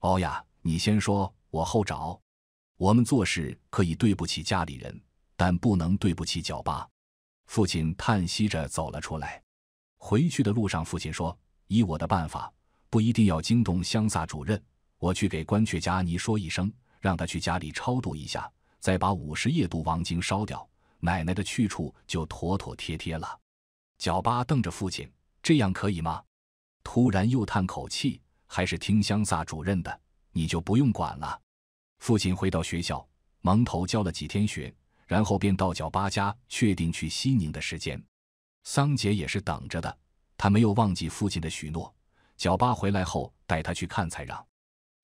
Speaker 1: 欧呀，你先说，我后找。我们做事可以对不起家里人，但不能对不起角巴。父亲叹息着走了出来。回去的路上，父亲说：“依我的办法，不一定要惊动香萨主任。我去给关雀家你说一声，让他去家里超度一下，再把五十夜读王经烧掉，奶奶的去处就妥妥贴贴了。”角巴瞪着父亲。这样可以吗？突然又叹口气，还是听香萨主任的，你就不用管了。父亲回到学校，蒙头教了几天学，然后便到角巴家确定去西宁的时间。桑杰也是等着的，他没有忘记父亲的许诺。角巴回来后带他去看才让，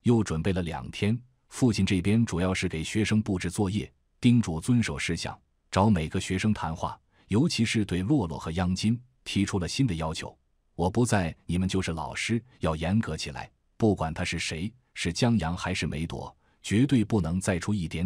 Speaker 1: 又准备了两天。父亲这边主要是给学生布置作业，叮嘱遵守事项，找每个学生谈话，尤其是对洛洛和央金。提出了新的要求，我不在，你们就是老师，要严格起来。不管他是谁，是江阳还是梅朵，绝对不能再出一点。